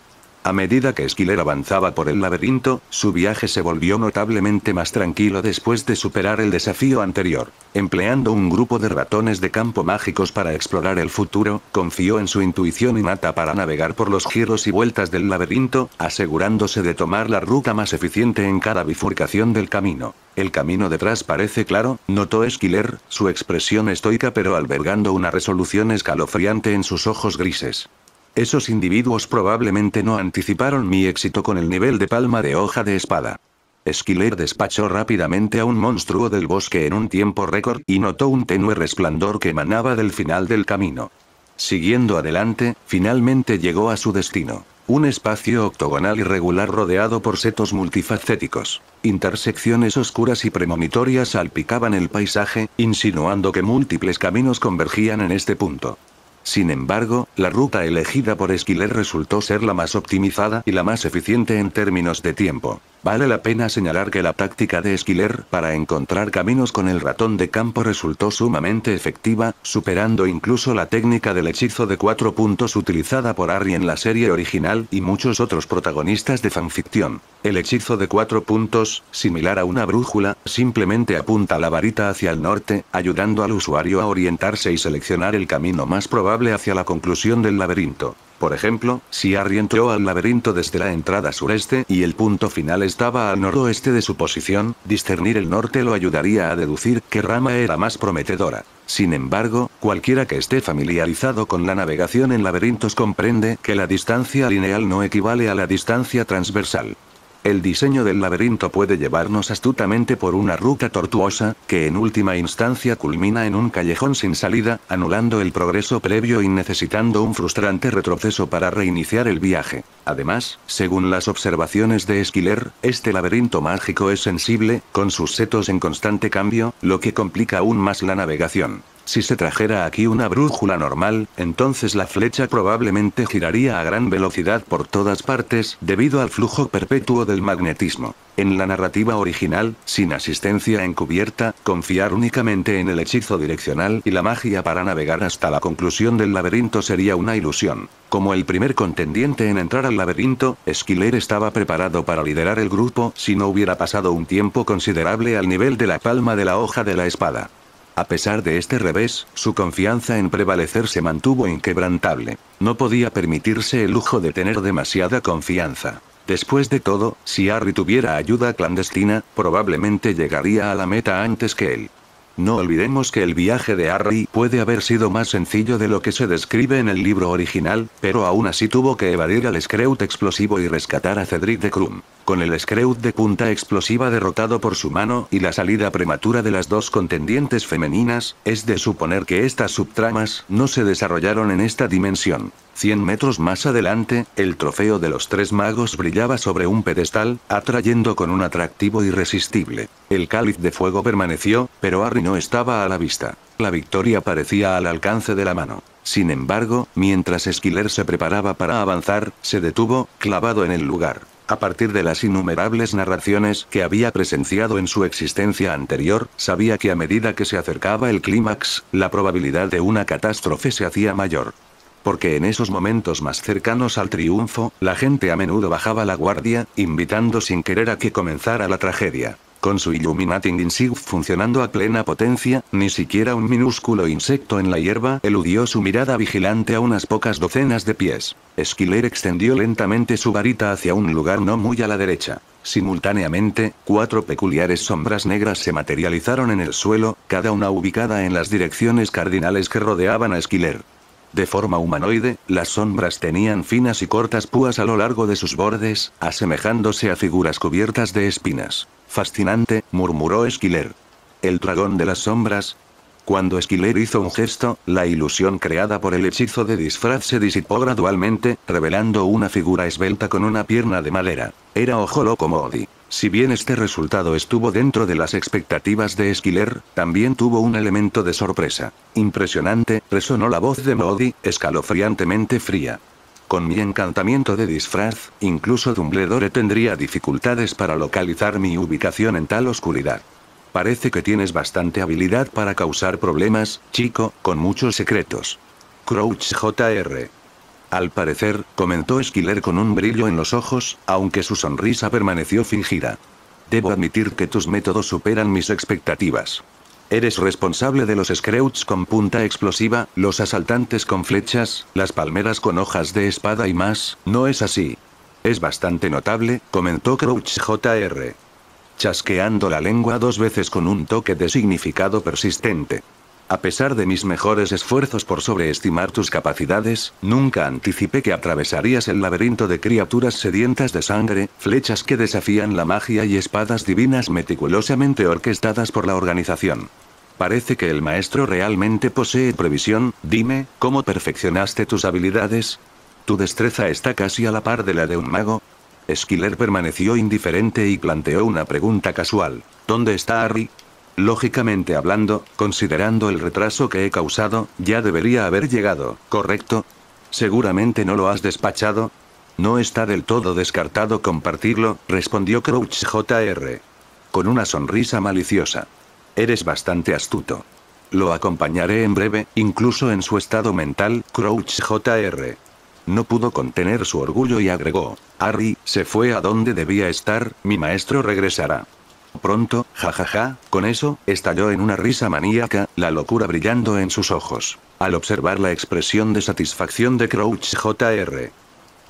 a medida que Skiller avanzaba por el laberinto, su viaje se volvió notablemente más tranquilo después de superar el desafío anterior. Empleando un grupo de ratones de campo mágicos para explorar el futuro, confió en su intuición innata para navegar por los giros y vueltas del laberinto, asegurándose de tomar la ruta más eficiente en cada bifurcación del camino. El camino detrás parece claro, notó Skiller, su expresión estoica pero albergando una resolución escalofriante en sus ojos grises. Esos individuos probablemente no anticiparon mi éxito con el nivel de palma de hoja de espada. Esquiler despachó rápidamente a un monstruo del bosque en un tiempo récord y notó un tenue resplandor que emanaba del final del camino. Siguiendo adelante, finalmente llegó a su destino. Un espacio octogonal irregular rodeado por setos multifacéticos. Intersecciones oscuras y premonitorias salpicaban el paisaje, insinuando que múltiples caminos convergían en este punto. Sin embargo, la ruta elegida por Esquiler resultó ser la más optimizada y la más eficiente en términos de tiempo. Vale la pena señalar que la táctica de Skiller para encontrar caminos con el ratón de campo resultó sumamente efectiva, superando incluso la técnica del hechizo de cuatro puntos utilizada por Harry en la serie original y muchos otros protagonistas de fanficción. El hechizo de cuatro puntos, similar a una brújula, simplemente apunta la varita hacia el norte, ayudando al usuario a orientarse y seleccionar el camino más probable hacia la conclusión del laberinto. Por ejemplo, si Harry entró al laberinto desde la entrada sureste y el punto final estaba al noroeste de su posición, discernir el norte lo ayudaría a deducir qué rama era más prometedora. Sin embargo, cualquiera que esté familiarizado con la navegación en laberintos comprende que la distancia lineal no equivale a la distancia transversal. El diseño del laberinto puede llevarnos astutamente por una ruta tortuosa, que en última instancia culmina en un callejón sin salida, anulando el progreso previo y necesitando un frustrante retroceso para reiniciar el viaje. Además, según las observaciones de Esquiler, este laberinto mágico es sensible, con sus setos en constante cambio, lo que complica aún más la navegación. Si se trajera aquí una brújula normal, entonces la flecha probablemente giraría a gran velocidad por todas partes debido al flujo perpetuo del magnetismo. En la narrativa original, sin asistencia encubierta, confiar únicamente en el hechizo direccional y la magia para navegar hasta la conclusión del laberinto sería una ilusión. Como el primer contendiente en entrar al laberinto, Esquiler estaba preparado para liderar el grupo si no hubiera pasado un tiempo considerable al nivel de la palma de la hoja de la espada. A pesar de este revés, su confianza en prevalecer se mantuvo inquebrantable. No podía permitirse el lujo de tener demasiada confianza. Después de todo, si Harry tuviera ayuda clandestina, probablemente llegaría a la meta antes que él. No olvidemos que el viaje de Harry puede haber sido más sencillo de lo que se describe en el libro original, pero aún así tuvo que evadir al Screut explosivo y rescatar a Cedric de Krum con el screwd de punta explosiva derrotado por su mano y la salida prematura de las dos contendientes femeninas, es de suponer que estas subtramas no se desarrollaron en esta dimensión. 100 metros más adelante, el trofeo de los tres magos brillaba sobre un pedestal, atrayendo con un atractivo irresistible. El cáliz de fuego permaneció, pero Harry no estaba a la vista. La victoria parecía al alcance de la mano. Sin embargo, mientras Esquiler se preparaba para avanzar, se detuvo, clavado en el lugar. A partir de las innumerables narraciones que había presenciado en su existencia anterior, sabía que a medida que se acercaba el clímax, la probabilidad de una catástrofe se hacía mayor. Porque en esos momentos más cercanos al triunfo, la gente a menudo bajaba la guardia, invitando sin querer a que comenzara la tragedia. Con su Illuminating Insight funcionando a plena potencia, ni siquiera un minúsculo insecto en la hierba eludió su mirada vigilante a unas pocas docenas de pies. Skiller extendió lentamente su varita hacia un lugar no muy a la derecha. Simultáneamente, cuatro peculiares sombras negras se materializaron en el suelo, cada una ubicada en las direcciones cardinales que rodeaban a Skiller. De forma humanoide, las sombras tenían finas y cortas púas a lo largo de sus bordes, asemejándose a figuras cubiertas de espinas. Fascinante, murmuró Esquiler. El dragón de las sombras, cuando Esquiler hizo un gesto, la ilusión creada por el hechizo de disfraz se disipó gradualmente, revelando una figura esbelta con una pierna de madera. Era Ojo Loco Modi. Si bien este resultado estuvo dentro de las expectativas de Esquiler, también tuvo un elemento de sorpresa. Impresionante, resonó la voz de Modi, escalofriantemente fría. Con mi encantamiento de disfraz, incluso Dumbledore tendría dificultades para localizar mi ubicación en tal oscuridad. Parece que tienes bastante habilidad para causar problemas, chico, con muchos secretos. Crouch Jr. Al parecer, comentó Esquiler con un brillo en los ojos, aunque su sonrisa permaneció fingida. Debo admitir que tus métodos superan mis expectativas. Eres responsable de los Scrouts con punta explosiva, los asaltantes con flechas, las palmeras con hojas de espada y más, ¿no es así? Es bastante notable, comentó Crouch Jr. Chasqueando la lengua dos veces con un toque de significado persistente. A pesar de mis mejores esfuerzos por sobreestimar tus capacidades, nunca anticipé que atravesarías el laberinto de criaturas sedientas de sangre, flechas que desafían la magia y espadas divinas meticulosamente orquestadas por la organización. Parece que el maestro realmente posee previsión, dime, ¿cómo perfeccionaste tus habilidades? Tu destreza está casi a la par de la de un mago. Skiller permaneció indiferente y planteó una pregunta casual. ¿Dónde está Harry? Lógicamente hablando, considerando el retraso que he causado, ya debería haber llegado, ¿correcto? Seguramente no lo has despachado. No está del todo descartado compartirlo, respondió Crouch JR. Con una sonrisa maliciosa. Eres bastante astuto. Lo acompañaré en breve, incluso en su estado mental, Crouch JR. No pudo contener su orgullo y agregó, Harry, se fue a donde debía estar, mi maestro regresará. Pronto, jajaja, ja, ja, con eso, estalló en una risa maníaca, la locura brillando en sus ojos. Al observar la expresión de satisfacción de Crouch Jr.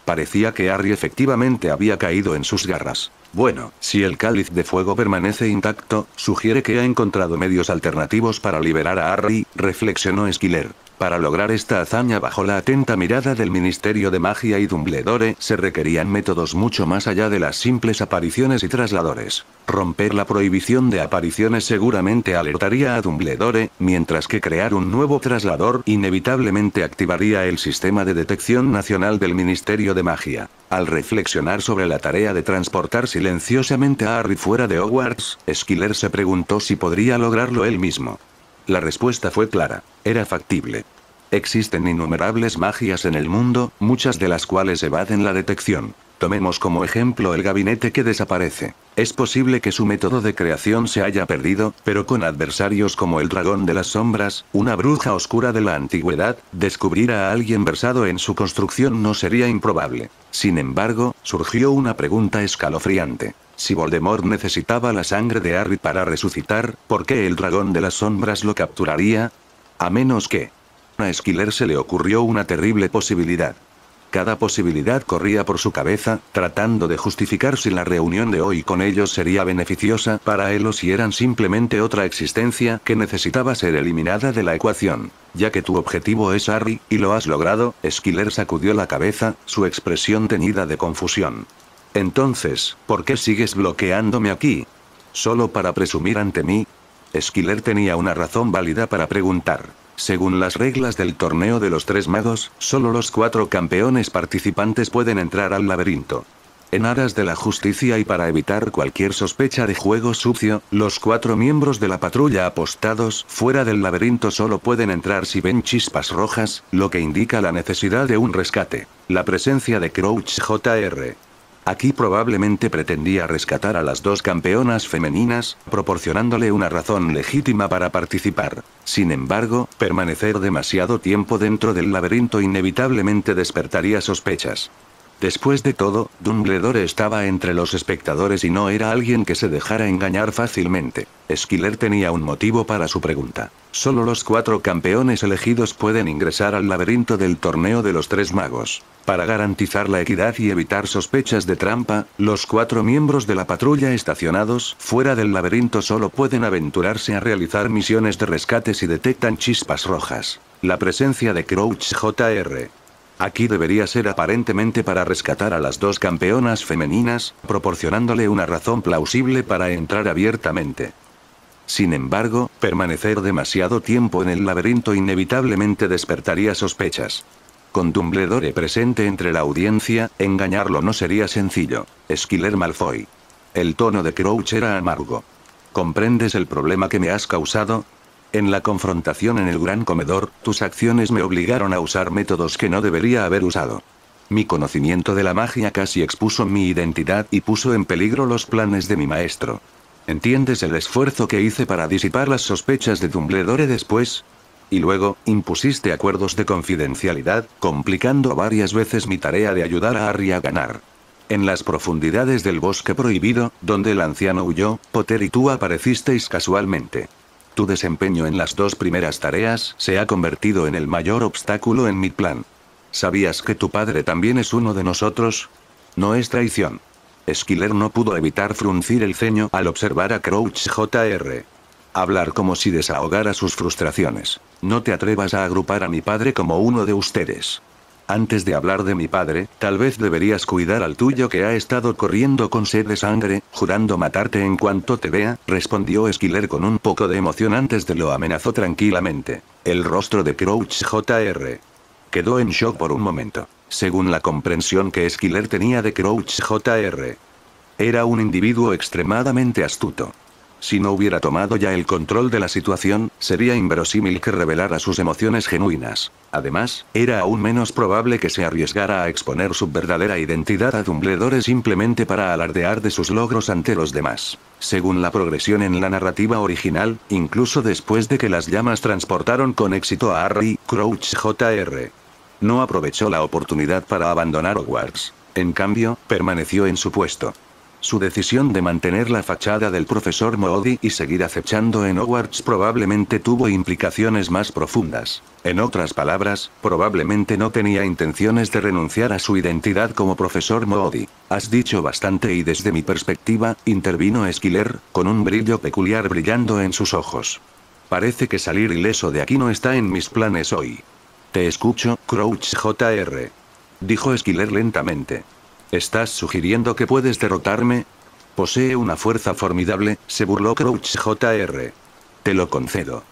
Parecía que Harry efectivamente había caído en sus garras. Bueno, si el cáliz de fuego permanece intacto, sugiere que ha encontrado medios alternativos para liberar a Harry, reflexionó Skiller. Para lograr esta hazaña bajo la atenta mirada del Ministerio de Magia y Dumbledore, se requerían métodos mucho más allá de las simples apariciones y trasladores. Romper la prohibición de apariciones seguramente alertaría a Dumbledore, mientras que crear un nuevo traslador inevitablemente activaría el sistema de detección nacional del Ministerio de Magia. Al reflexionar sobre la tarea de transportar silenciosamente a Harry fuera de Hogwarts, Skiller se preguntó si podría lograrlo él mismo. La respuesta fue clara, era factible. Existen innumerables magias en el mundo, muchas de las cuales evaden la detección. Tomemos como ejemplo el gabinete que desaparece. Es posible que su método de creación se haya perdido, pero con adversarios como el dragón de las sombras, una bruja oscura de la antigüedad, descubrir a alguien versado en su construcción no sería improbable. Sin embargo, surgió una pregunta escalofriante. Si Voldemort necesitaba la sangre de Harry para resucitar, ¿por qué el dragón de las sombras lo capturaría? A menos que... A Esquiler se le ocurrió una terrible posibilidad. Cada posibilidad corría por su cabeza, tratando de justificar si la reunión de hoy con ellos sería beneficiosa para él o si eran simplemente otra existencia que necesitaba ser eliminada de la ecuación. Ya que tu objetivo es Harry, y lo has logrado, Skiller sacudió la cabeza, su expresión teñida de confusión. Entonces, ¿por qué sigues bloqueándome aquí? ¿Solo para presumir ante mí? Skiller tenía una razón válida para preguntar. Según las reglas del torneo de los tres magos, solo los cuatro campeones participantes pueden entrar al laberinto. En aras de la justicia y para evitar cualquier sospecha de juego sucio, los cuatro miembros de la patrulla apostados fuera del laberinto solo pueden entrar si ven chispas rojas, lo que indica la necesidad de un rescate. La presencia de Crouch Jr. Aquí probablemente pretendía rescatar a las dos campeonas femeninas, proporcionándole una razón legítima para participar. Sin embargo, permanecer demasiado tiempo dentro del laberinto inevitablemente despertaría sospechas. Después de todo, Dumbledore estaba entre los espectadores y no era alguien que se dejara engañar fácilmente. Skiller tenía un motivo para su pregunta. Solo los cuatro campeones elegidos pueden ingresar al laberinto del torneo de los tres magos. Para garantizar la equidad y evitar sospechas de trampa, los cuatro miembros de la patrulla estacionados fuera del laberinto solo pueden aventurarse a realizar misiones de rescate si detectan chispas rojas. La presencia de Crouch Jr. Aquí debería ser aparentemente para rescatar a las dos campeonas femeninas, proporcionándole una razón plausible para entrar abiertamente. Sin embargo, permanecer demasiado tiempo en el laberinto inevitablemente despertaría sospechas. Con Dumbledore presente entre la audiencia, engañarlo no sería sencillo. Esquiler Malfoy. El tono de Crouch era amargo. ¿Comprendes el problema que me has causado? En la confrontación en el gran comedor, tus acciones me obligaron a usar métodos que no debería haber usado. Mi conocimiento de la magia casi expuso mi identidad y puso en peligro los planes de mi maestro. ¿Entiendes el esfuerzo que hice para disipar las sospechas de Dumbledore después? Y luego, impusiste acuerdos de confidencialidad, complicando varias veces mi tarea de ayudar a Harry a ganar. En las profundidades del bosque prohibido, donde el anciano huyó, Potter y tú aparecisteis casualmente. Tu desempeño en las dos primeras tareas se ha convertido en el mayor obstáculo en mi plan. ¿Sabías que tu padre también es uno de nosotros? No es traición. Esquiler no pudo evitar fruncir el ceño al observar a Crouch Jr. Hablar como si desahogara sus frustraciones. No te atrevas a agrupar a mi padre como uno de ustedes. Antes de hablar de mi padre, tal vez deberías cuidar al tuyo que ha estado corriendo con sed de sangre, jurando matarte en cuanto te vea, respondió Esquiler con un poco de emoción antes de lo amenazó tranquilamente. El rostro de Crouch Jr. Quedó en shock por un momento. Según la comprensión que Esquiler tenía de Crouch Jr. Era un individuo extremadamente astuto. Si no hubiera tomado ya el control de la situación, sería inverosímil que revelara sus emociones genuinas. Además, era aún menos probable que se arriesgara a exponer su verdadera identidad a Dumbledore simplemente para alardear de sus logros ante los demás. Según la progresión en la narrativa original, incluso después de que las llamas transportaron con éxito a Harry, Crouch Jr. no aprovechó la oportunidad para abandonar Hogwarts. En cambio, permaneció en su puesto. Su decisión de mantener la fachada del profesor Moody y seguir acechando en Hogwarts probablemente tuvo implicaciones más profundas. En otras palabras, probablemente no tenía intenciones de renunciar a su identidad como profesor Moody. Has dicho bastante y desde mi perspectiva, intervino Esquiler, con un brillo peculiar brillando en sus ojos. Parece que salir ileso de aquí no está en mis planes hoy. Te escucho, Crouch JR. Dijo Esquiler lentamente. ¿Estás sugiriendo que puedes derrotarme? Posee una fuerza formidable, se burló Crouch JR. Te lo concedo.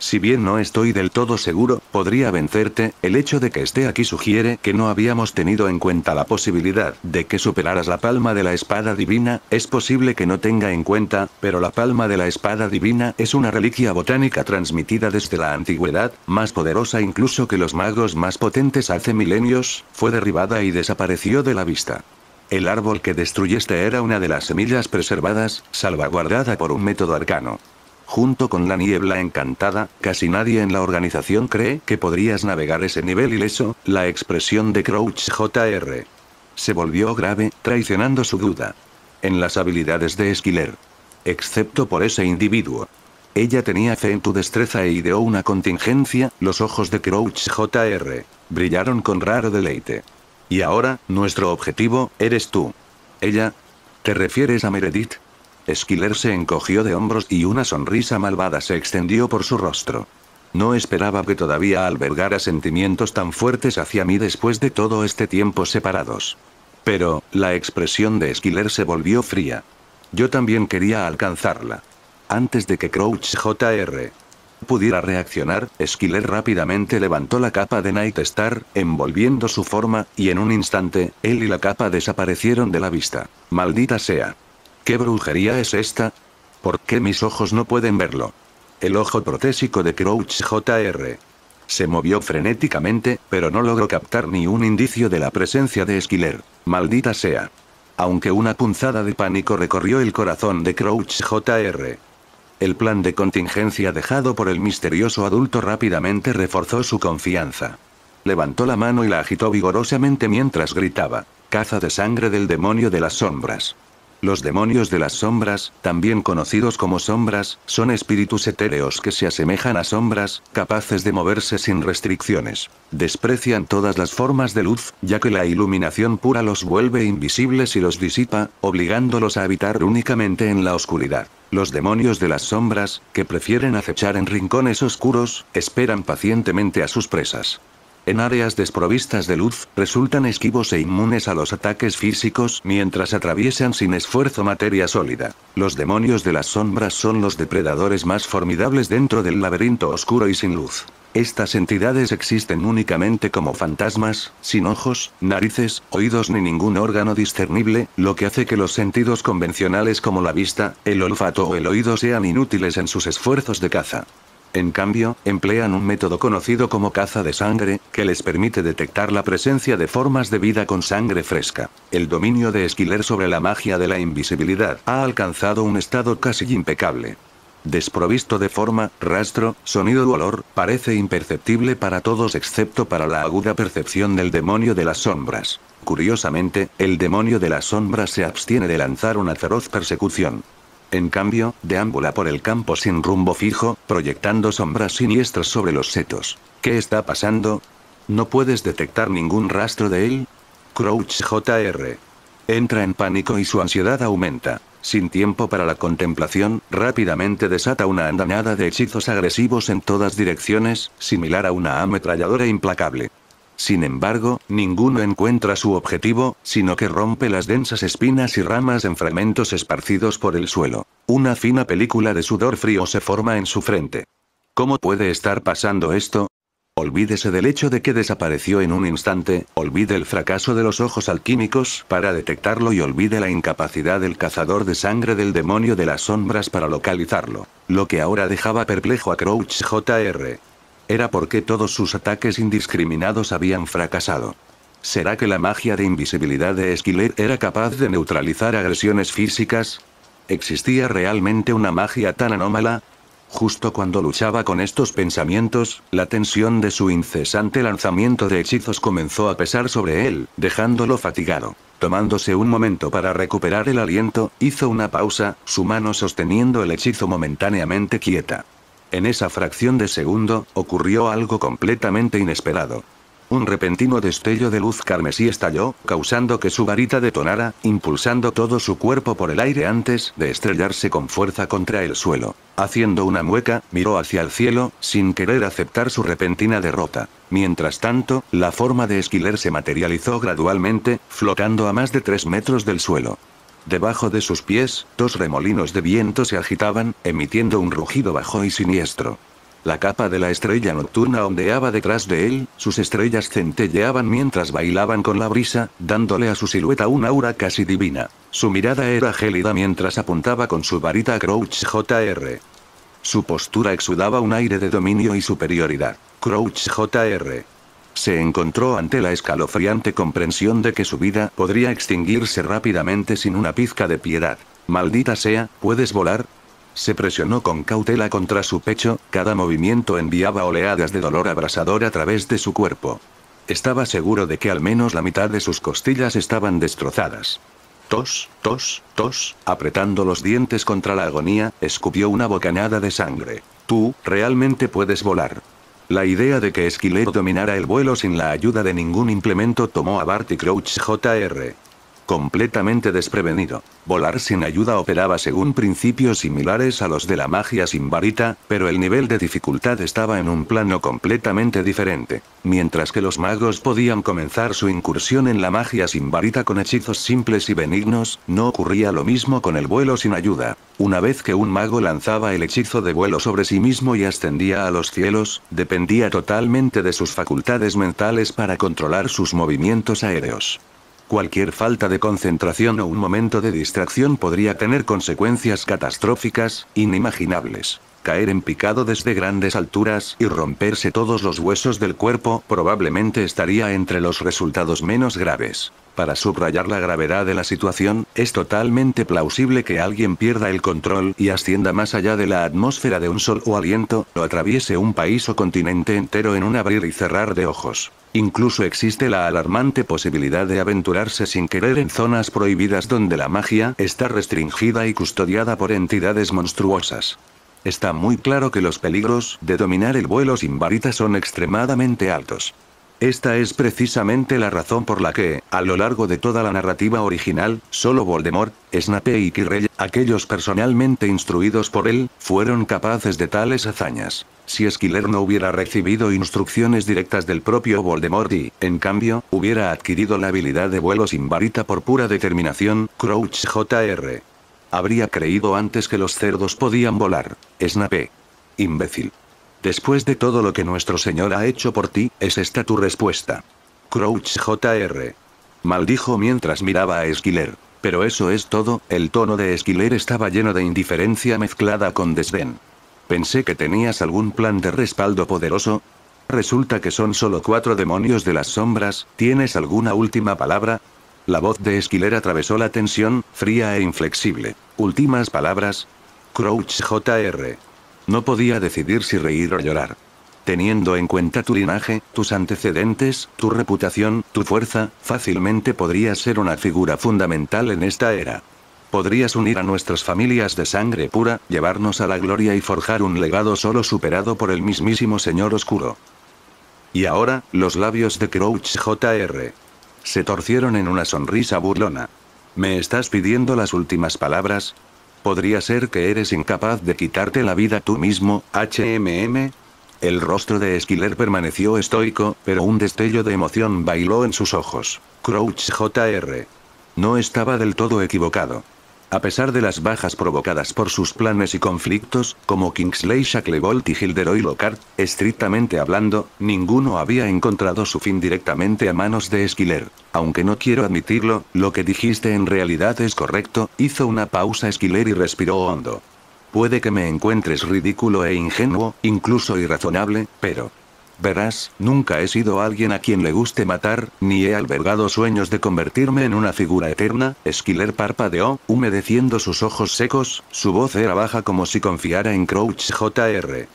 Si bien no estoy del todo seguro, podría vencerte, el hecho de que esté aquí sugiere que no habíamos tenido en cuenta la posibilidad de que superaras la palma de la espada divina, es posible que no tenga en cuenta, pero la palma de la espada divina es una reliquia botánica transmitida desde la antigüedad, más poderosa incluso que los magos más potentes hace milenios, fue derribada y desapareció de la vista. El árbol que destruyeste era una de las semillas preservadas, salvaguardada por un método arcano junto con la niebla encantada, casi nadie en la organización cree que podrías navegar ese nivel ileso, la expresión de Crouch JR. Se volvió grave, traicionando su duda. En las habilidades de Esquiler. Excepto por ese individuo. Ella tenía fe en tu destreza e ideó una contingencia, los ojos de Crouch JR. Brillaron con raro deleite. Y ahora, nuestro objetivo, eres tú. Ella. ¿Te refieres a Meredith? Esquiler se encogió de hombros y una sonrisa malvada se extendió por su rostro. No esperaba que todavía albergara sentimientos tan fuertes hacia mí después de todo este tiempo separados. Pero, la expresión de Esquiler se volvió fría. Yo también quería alcanzarla. Antes de que Crouch Jr. pudiera reaccionar, Esquiler rápidamente levantó la capa de Night Star, envolviendo su forma, y en un instante, él y la capa desaparecieron de la vista. Maldita sea. ¿Qué brujería es esta? ¿Por qué mis ojos no pueden verlo? El ojo protésico de Crouch Jr. Se movió frenéticamente, pero no logró captar ni un indicio de la presencia de Esquiler. Maldita sea. Aunque una punzada de pánico recorrió el corazón de Crouch Jr. El plan de contingencia dejado por el misterioso adulto rápidamente reforzó su confianza. Levantó la mano y la agitó vigorosamente mientras gritaba, caza de sangre del demonio de las sombras. Los demonios de las sombras, también conocidos como sombras, son espíritus etéreos que se asemejan a sombras, capaces de moverse sin restricciones. Desprecian todas las formas de luz, ya que la iluminación pura los vuelve invisibles y los disipa, obligándolos a habitar únicamente en la oscuridad. Los demonios de las sombras, que prefieren acechar en rincones oscuros, esperan pacientemente a sus presas. En áreas desprovistas de luz, resultan esquivos e inmunes a los ataques físicos mientras atraviesan sin esfuerzo materia sólida. Los demonios de las sombras son los depredadores más formidables dentro del laberinto oscuro y sin luz. Estas entidades existen únicamente como fantasmas, sin ojos, narices, oídos ni ningún órgano discernible, lo que hace que los sentidos convencionales como la vista, el olfato o el oído sean inútiles en sus esfuerzos de caza. En cambio, emplean un método conocido como caza de sangre, que les permite detectar la presencia de formas de vida con sangre fresca. El dominio de Esquiler sobre la magia de la invisibilidad ha alcanzado un estado casi impecable. Desprovisto de forma, rastro, sonido u olor, parece imperceptible para todos excepto para la aguda percepción del demonio de las sombras. Curiosamente, el demonio de las sombras se abstiene de lanzar una feroz persecución. En cambio, deambula por el campo sin rumbo fijo, proyectando sombras siniestras sobre los setos. ¿Qué está pasando? No puedes detectar ningún rastro de él. Crouch JR. Entra en pánico y su ansiedad aumenta. Sin tiempo para la contemplación, rápidamente desata una andanada de hechizos agresivos en todas direcciones, similar a una ametralladora implacable. Sin embargo, ninguno encuentra su objetivo, sino que rompe las densas espinas y ramas en fragmentos esparcidos por el suelo. Una fina película de sudor frío se forma en su frente. ¿Cómo puede estar pasando esto? Olvídese del hecho de que desapareció en un instante, olvide el fracaso de los ojos alquímicos para detectarlo y olvide la incapacidad del cazador de sangre del demonio de las sombras para localizarlo. Lo que ahora dejaba perplejo a Crouch Jr era porque todos sus ataques indiscriminados habían fracasado. ¿Será que la magia de invisibilidad de Esquiler era capaz de neutralizar agresiones físicas? ¿Existía realmente una magia tan anómala? Justo cuando luchaba con estos pensamientos, la tensión de su incesante lanzamiento de hechizos comenzó a pesar sobre él, dejándolo fatigado. Tomándose un momento para recuperar el aliento, hizo una pausa, su mano sosteniendo el hechizo momentáneamente quieta. En esa fracción de segundo, ocurrió algo completamente inesperado. Un repentino destello de luz carmesí estalló, causando que su varita detonara, impulsando todo su cuerpo por el aire antes de estrellarse con fuerza contra el suelo. Haciendo una mueca, miró hacia el cielo, sin querer aceptar su repentina derrota. Mientras tanto, la forma de Esquiler se materializó gradualmente, flotando a más de tres metros del suelo. Debajo de sus pies, dos remolinos de viento se agitaban, emitiendo un rugido bajo y siniestro. La capa de la estrella nocturna ondeaba detrás de él, sus estrellas centelleaban mientras bailaban con la brisa, dándole a su silueta un aura casi divina. Su mirada era gélida mientras apuntaba con su varita Crouch JR. Su postura exudaba un aire de dominio y superioridad. Crouch JR se encontró ante la escalofriante comprensión de que su vida podría extinguirse rápidamente sin una pizca de piedad. Maldita sea, ¿puedes volar? Se presionó con cautela contra su pecho, cada movimiento enviaba oleadas de dolor abrasador a través de su cuerpo. Estaba seguro de que al menos la mitad de sus costillas estaban destrozadas. Tos, tos, tos, apretando los dientes contra la agonía, escupió una bocanada de sangre. Tú, realmente puedes volar. La idea de que Esquilero dominara el vuelo sin la ayuda de ningún implemento tomó a Barty Crouch Jr completamente desprevenido. Volar sin ayuda operaba según principios similares a los de la magia sin varita, pero el nivel de dificultad estaba en un plano completamente diferente. Mientras que los magos podían comenzar su incursión en la magia sin varita con hechizos simples y benignos, no ocurría lo mismo con el vuelo sin ayuda. Una vez que un mago lanzaba el hechizo de vuelo sobre sí mismo y ascendía a los cielos, dependía totalmente de sus facultades mentales para controlar sus movimientos aéreos. Cualquier falta de concentración o un momento de distracción podría tener consecuencias catastróficas, inimaginables caer en picado desde grandes alturas y romperse todos los huesos del cuerpo probablemente estaría entre los resultados menos graves. Para subrayar la gravedad de la situación, es totalmente plausible que alguien pierda el control y ascienda más allá de la atmósfera de un sol o aliento, o atraviese un país o continente entero en un abrir y cerrar de ojos. Incluso existe la alarmante posibilidad de aventurarse sin querer en zonas prohibidas donde la magia está restringida y custodiada por entidades monstruosas. Está muy claro que los peligros de dominar el vuelo sin varita son extremadamente altos. Esta es precisamente la razón por la que, a lo largo de toda la narrativa original, solo Voldemort, Snape y Quirrell, aquellos personalmente instruidos por él, fueron capaces de tales hazañas. Si Esquiler no hubiera recibido instrucciones directas del propio Voldemort y, en cambio, hubiera adquirido la habilidad de vuelo sin varita por pura determinación, Crouch Jr. Habría creído antes que los cerdos podían volar. Snape. Imbécil. Después de todo lo que nuestro señor ha hecho por ti, es esta tu respuesta. Crouch Jr. Maldijo mientras miraba a Esquiler. Pero eso es todo, el tono de Esquiler estaba lleno de indiferencia mezclada con desdén. Pensé que tenías algún plan de respaldo poderoso. Resulta que son solo cuatro demonios de las sombras, ¿tienes alguna última palabra? La voz de Esquiler atravesó la tensión, fría e inflexible. Últimas palabras. Crouch Jr. No podía decidir si reír o llorar. Teniendo en cuenta tu linaje, tus antecedentes, tu reputación, tu fuerza, fácilmente podrías ser una figura fundamental en esta era. Podrías unir a nuestras familias de sangre pura, llevarnos a la gloria y forjar un legado solo superado por el mismísimo Señor Oscuro. Y ahora, los labios de Crouch Jr. Se torcieron en una sonrisa burlona. ¿Me estás pidiendo las últimas palabras? ¿Podría ser que eres incapaz de quitarte la vida tú mismo, HMM? El rostro de Esquiler permaneció estoico, pero un destello de emoción bailó en sus ojos. Crouch Jr. No estaba del todo equivocado. A pesar de las bajas provocadas por sus planes y conflictos, como Kingsley Shacklebolt y Hilderoy Lockhart, estrictamente hablando, ninguno había encontrado su fin directamente a manos de Esquiler. Aunque no quiero admitirlo, lo que dijiste en realidad es correcto, hizo una pausa Esquiler y respiró hondo. Puede que me encuentres ridículo e ingenuo, incluso irrazonable, pero Verás, nunca he sido alguien a quien le guste matar, ni he albergado sueños de convertirme en una figura eterna, Esquiler parpadeó, humedeciendo sus ojos secos, su voz era baja como si confiara en Crouch JR.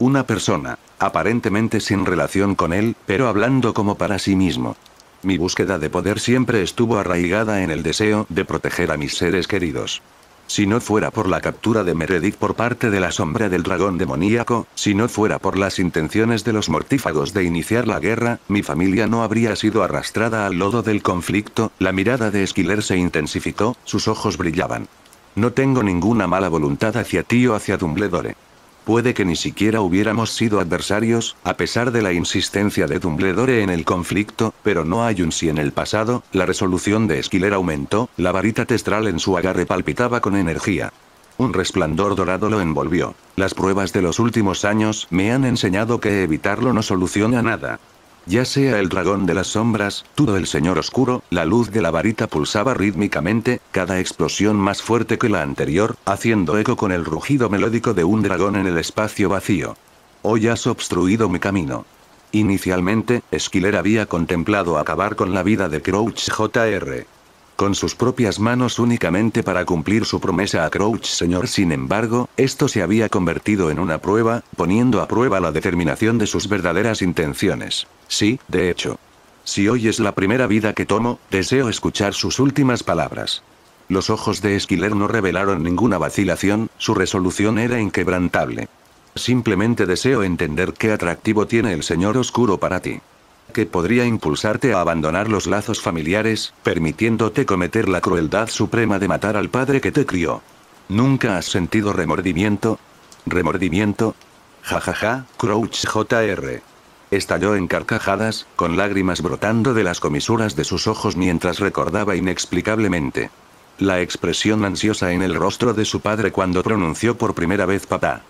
Una persona, aparentemente sin relación con él, pero hablando como para sí mismo. Mi búsqueda de poder siempre estuvo arraigada en el deseo de proteger a mis seres queridos. Si no fuera por la captura de Meredith por parte de la sombra del dragón demoníaco, si no fuera por las intenciones de los mortífagos de iniciar la guerra, mi familia no habría sido arrastrada al lodo del conflicto, la mirada de Esquiler se intensificó, sus ojos brillaban. No tengo ninguna mala voluntad hacia ti o hacia Dumbledore. Puede que ni siquiera hubiéramos sido adversarios, a pesar de la insistencia de Dumbledore en el conflicto, pero no hay un sí en el pasado, la resolución de Esquiler aumentó, la varita testral en su agarre palpitaba con energía. Un resplandor dorado lo envolvió. Las pruebas de los últimos años me han enseñado que evitarlo no soluciona nada. Ya sea el dragón de las sombras, todo el señor oscuro, la luz de la varita pulsaba rítmicamente, cada explosión más fuerte que la anterior, haciendo eco con el rugido melódico de un dragón en el espacio vacío. Hoy has obstruido mi camino. Inicialmente, Skiller había contemplado acabar con la vida de Crouch Jr con sus propias manos únicamente para cumplir su promesa a Crouch Señor. Sin embargo, esto se había convertido en una prueba, poniendo a prueba la determinación de sus verdaderas intenciones. Sí, de hecho. Si hoy es la primera vida que tomo, deseo escuchar sus últimas palabras. Los ojos de Esquiler no revelaron ninguna vacilación, su resolución era inquebrantable. Simplemente deseo entender qué atractivo tiene el señor oscuro para ti que podría impulsarte a abandonar los lazos familiares, permitiéndote cometer la crueldad suprema de matar al padre que te crió. ¿Nunca has sentido remordimiento? ¿Remordimiento? Jajaja, ja, ja, Crouch JR. Estalló en carcajadas, con lágrimas brotando de las comisuras de sus ojos mientras recordaba inexplicablemente la expresión ansiosa en el rostro de su padre cuando pronunció por primera vez papá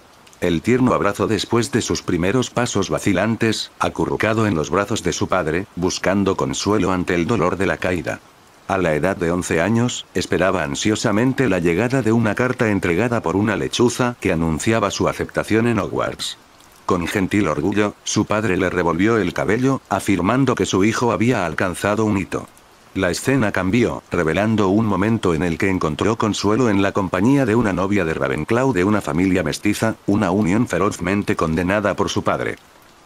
el tierno abrazo después de sus primeros pasos vacilantes, acurrucado en los brazos de su padre, buscando consuelo ante el dolor de la caída. A la edad de 11 años, esperaba ansiosamente la llegada de una carta entregada por una lechuza que anunciaba su aceptación en Hogwarts. Con gentil orgullo, su padre le revolvió el cabello, afirmando que su hijo había alcanzado un hito. La escena cambió, revelando un momento en el que encontró consuelo en la compañía de una novia de Ravenclaw de una familia mestiza, una unión ferozmente condenada por su padre.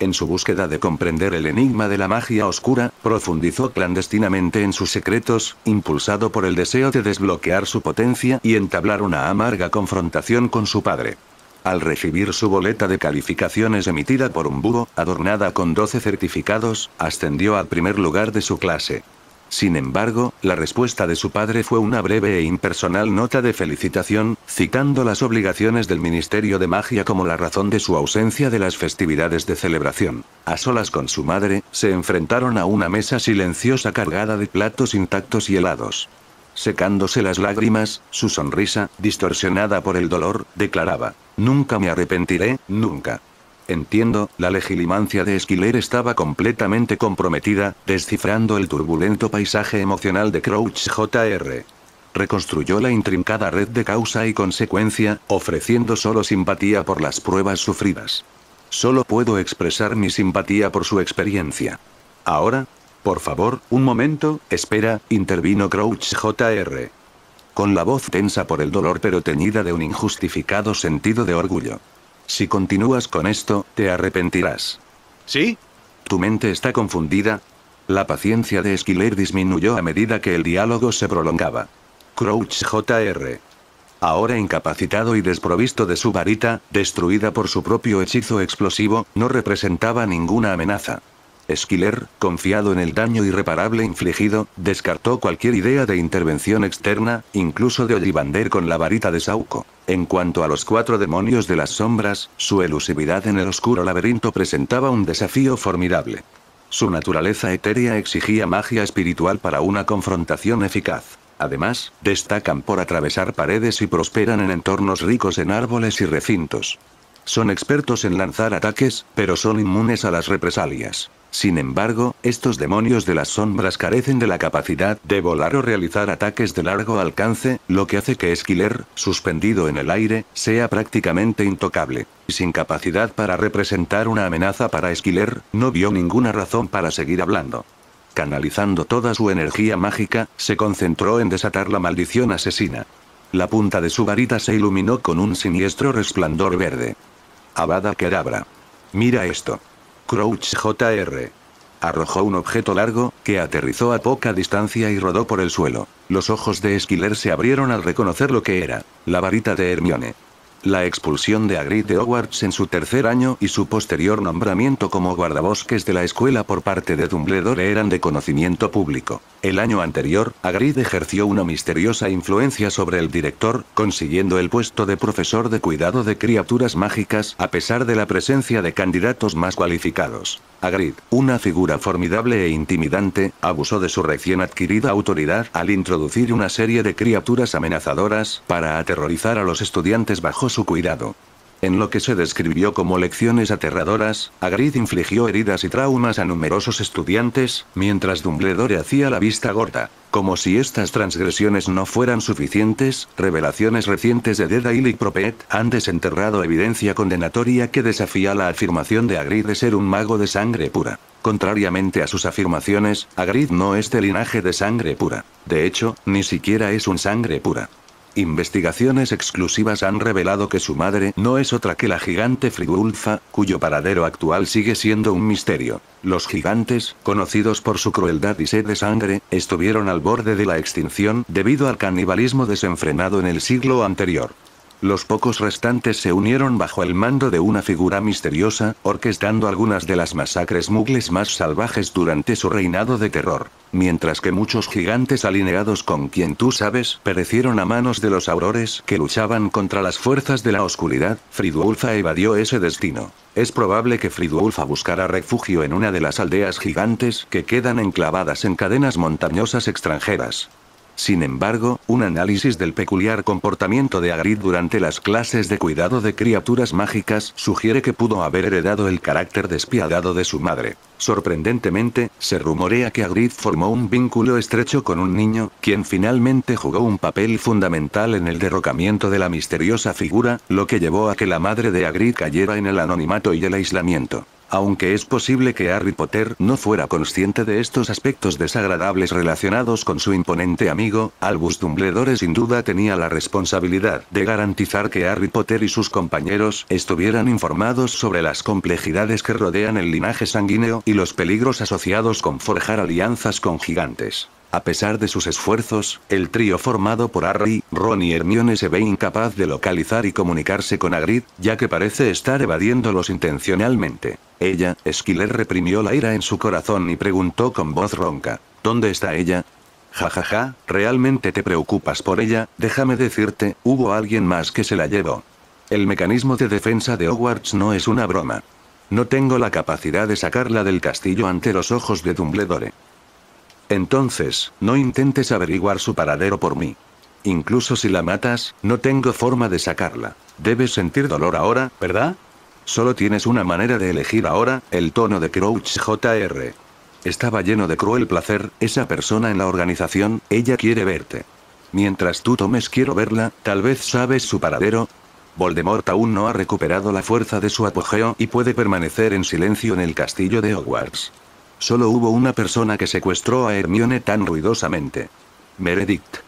En su búsqueda de comprender el enigma de la magia oscura, profundizó clandestinamente en sus secretos, impulsado por el deseo de desbloquear su potencia y entablar una amarga confrontación con su padre. Al recibir su boleta de calificaciones emitida por un búho, adornada con 12 certificados, ascendió al primer lugar de su clase. Sin embargo, la respuesta de su padre fue una breve e impersonal nota de felicitación, citando las obligaciones del Ministerio de Magia como la razón de su ausencia de las festividades de celebración. A solas con su madre, se enfrentaron a una mesa silenciosa cargada de platos intactos y helados. Secándose las lágrimas, su sonrisa, distorsionada por el dolor, declaraba, Nunca me arrepentiré, nunca. Entiendo, la legilimancia de Esquiler estaba completamente comprometida, descifrando el turbulento paisaje emocional de Crouch Jr. Reconstruyó la intrincada red de causa y consecuencia, ofreciendo solo simpatía por las pruebas sufridas. Solo puedo expresar mi simpatía por su experiencia. Ahora, por favor, un momento, espera, intervino Crouch Jr. Con la voz tensa por el dolor pero teñida de un injustificado sentido de orgullo. Si continúas con esto, te arrepentirás. ¿Sí? ¿Tu mente está confundida? La paciencia de Esquiler disminuyó a medida que el diálogo se prolongaba. Crouch Jr. Ahora incapacitado y desprovisto de su varita, destruida por su propio hechizo explosivo, no representaba ninguna amenaza. Esquiler, confiado en el daño irreparable infligido, descartó cualquier idea de intervención externa, incluso de Ollivander con la varita de Sauco. En cuanto a los cuatro demonios de las sombras, su elusividad en el oscuro laberinto presentaba un desafío formidable. Su naturaleza etérea exigía magia espiritual para una confrontación eficaz. Además, destacan por atravesar paredes y prosperan en entornos ricos en árboles y recintos. Son expertos en lanzar ataques, pero son inmunes a las represalias. Sin embargo, estos demonios de las sombras carecen de la capacidad de volar o realizar ataques de largo alcance, lo que hace que Esquiler, suspendido en el aire, sea prácticamente intocable. Sin capacidad para representar una amenaza para Esquiler, no vio ninguna razón para seguir hablando. Canalizando toda su energía mágica, se concentró en desatar la maldición asesina. La punta de su varita se iluminó con un siniestro resplandor verde. Abada Kedabra. Mira esto. Crouch JR. Arrojó un objeto largo, que aterrizó a poca distancia y rodó por el suelo. Los ojos de Esquiler se abrieron al reconocer lo que era, la varita de Hermione la expulsión de de Hogwarts en su tercer año y su posterior nombramiento como guardabosques de la escuela por parte de Dumbledore eran de conocimiento público. El año anterior, Agrid ejerció una misteriosa influencia sobre el director, consiguiendo el puesto de profesor de cuidado de criaturas mágicas a pesar de la presencia de candidatos más cualificados. Agrid, una figura formidable e intimidante, abusó de su recién adquirida autoridad al introducir una serie de criaturas amenazadoras para aterrorizar a los estudiantes bajo su cuidado. En lo que se describió como lecciones aterradoras, Agrid infligió heridas y traumas a numerosos estudiantes, mientras Dumbledore hacía la vista gorda. Como si estas transgresiones no fueran suficientes, revelaciones recientes de Deda y Propet han desenterrado evidencia condenatoria que desafía la afirmación de Agrid de ser un mago de sangre pura. Contrariamente a sus afirmaciones, Agrid no es de linaje de sangre pura. De hecho, ni siquiera es un sangre pura. Investigaciones exclusivas han revelado que su madre no es otra que la gigante Frigulfa, cuyo paradero actual sigue siendo un misterio. Los gigantes, conocidos por su crueldad y sed de sangre, estuvieron al borde de la extinción debido al canibalismo desenfrenado en el siglo anterior. Los pocos restantes se unieron bajo el mando de una figura misteriosa, orquestando algunas de las masacres mugles más salvajes durante su reinado de terror. Mientras que muchos gigantes alineados con quien tú sabes perecieron a manos de los aurores que luchaban contra las fuerzas de la oscuridad, Fridulfa evadió ese destino. Es probable que Fridulfa buscara refugio en una de las aldeas gigantes que quedan enclavadas en cadenas montañosas extranjeras. Sin embargo, un análisis del peculiar comportamiento de Agrid durante las clases de cuidado de criaturas mágicas sugiere que pudo haber heredado el carácter despiadado de su madre. Sorprendentemente, se rumorea que Agrid formó un vínculo estrecho con un niño, quien finalmente jugó un papel fundamental en el derrocamiento de la misteriosa figura, lo que llevó a que la madre de Agrid cayera en el anonimato y el aislamiento aunque es posible que Harry Potter no fuera consciente de estos aspectos desagradables relacionados con su imponente amigo, Albus Dumbledore sin duda tenía la responsabilidad de garantizar que Harry Potter y sus compañeros estuvieran informados sobre las complejidades que rodean el linaje sanguíneo y los peligros asociados con forjar alianzas con gigantes. A pesar de sus esfuerzos, el trío formado por Harry, Ron y Hermione se ve incapaz de localizar y comunicarse con Agrid, ya que parece estar evadiéndolos intencionalmente. Ella, Esquiler reprimió la ira en su corazón y preguntó con voz ronca. ¿Dónde está ella? Ja ja, ja, realmente te preocupas por ella, déjame decirte, hubo alguien más que se la llevó. El mecanismo de defensa de Hogwarts no es una broma. No tengo la capacidad de sacarla del castillo ante los ojos de Dumbledore. Entonces, no intentes averiguar su paradero por mí. Incluso si la matas, no tengo forma de sacarla. Debes sentir dolor ahora, ¿verdad? Solo tienes una manera de elegir ahora, el tono de Crouch JR. Estaba lleno de cruel placer, esa persona en la organización, ella quiere verte. Mientras tú tomes quiero verla, tal vez sabes su paradero. Voldemort aún no ha recuperado la fuerza de su apogeo y puede permanecer en silencio en el castillo de Hogwarts. Solo hubo una persona que secuestró a Hermione tan ruidosamente. Meredith.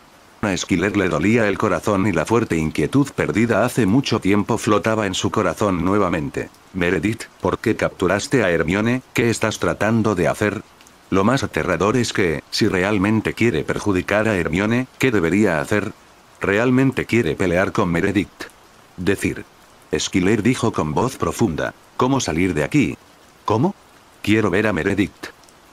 A Skiller le dolía el corazón y la fuerte inquietud perdida hace mucho tiempo flotaba en su corazón nuevamente. Meredith, ¿por qué capturaste a Hermione? ¿Qué estás tratando de hacer? Lo más aterrador es que, si realmente quiere perjudicar a Hermione, ¿qué debería hacer? Realmente quiere pelear con Meredith. Decir. Esquiler dijo con voz profunda. ¿Cómo salir de aquí? ¿Cómo? Quiero ver a Meredith.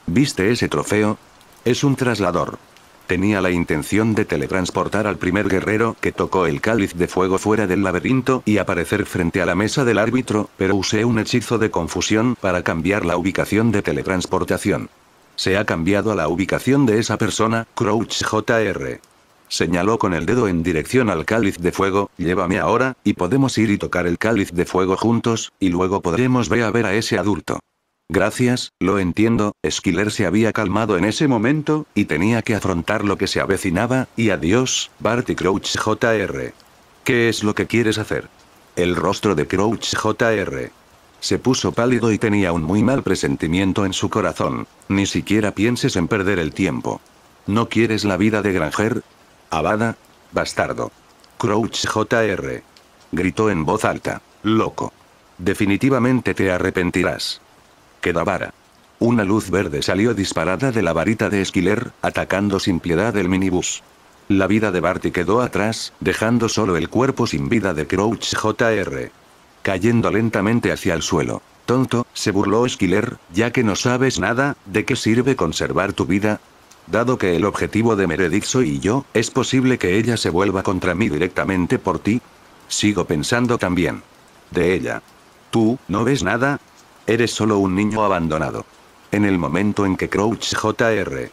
¿Viste ese trofeo? Es un traslador. Tenía la intención de teletransportar al primer guerrero que tocó el cáliz de fuego fuera del laberinto y aparecer frente a la mesa del árbitro, pero usé un hechizo de confusión para cambiar la ubicación de teletransportación. Se ha cambiado la ubicación de esa persona, Crouch JR. Señaló con el dedo en dirección al cáliz de fuego, llévame ahora, y podemos ir y tocar el cáliz de fuego juntos, y luego podremos ver a ver a ese adulto. Gracias, lo entiendo, Skiller se había calmado en ese momento, y tenía que afrontar lo que se avecinaba, y adiós, Barty Crouch Jr. ¿Qué es lo que quieres hacer? El rostro de Crouch Jr. Se puso pálido y tenía un muy mal presentimiento en su corazón. Ni siquiera pienses en perder el tiempo. ¿No quieres la vida de Granger? Abada. Bastardo. Crouch Jr. Gritó en voz alta. Loco. Definitivamente te arrepentirás vara. Una luz verde salió disparada de la varita de Esquiler, atacando sin piedad el minibús. La vida de Barty quedó atrás, dejando solo el cuerpo sin vida de Crouch JR. Cayendo lentamente hacia el suelo. Tonto, se burló Esquiler, ya que no sabes nada, ¿de qué sirve conservar tu vida? Dado que el objetivo de Meredith soy yo, ¿es posible que ella se vuelva contra mí directamente por ti? Sigo pensando también. De ella. ¿Tú, no ves nada? Eres solo un niño abandonado. En el momento en que Crouch Jr.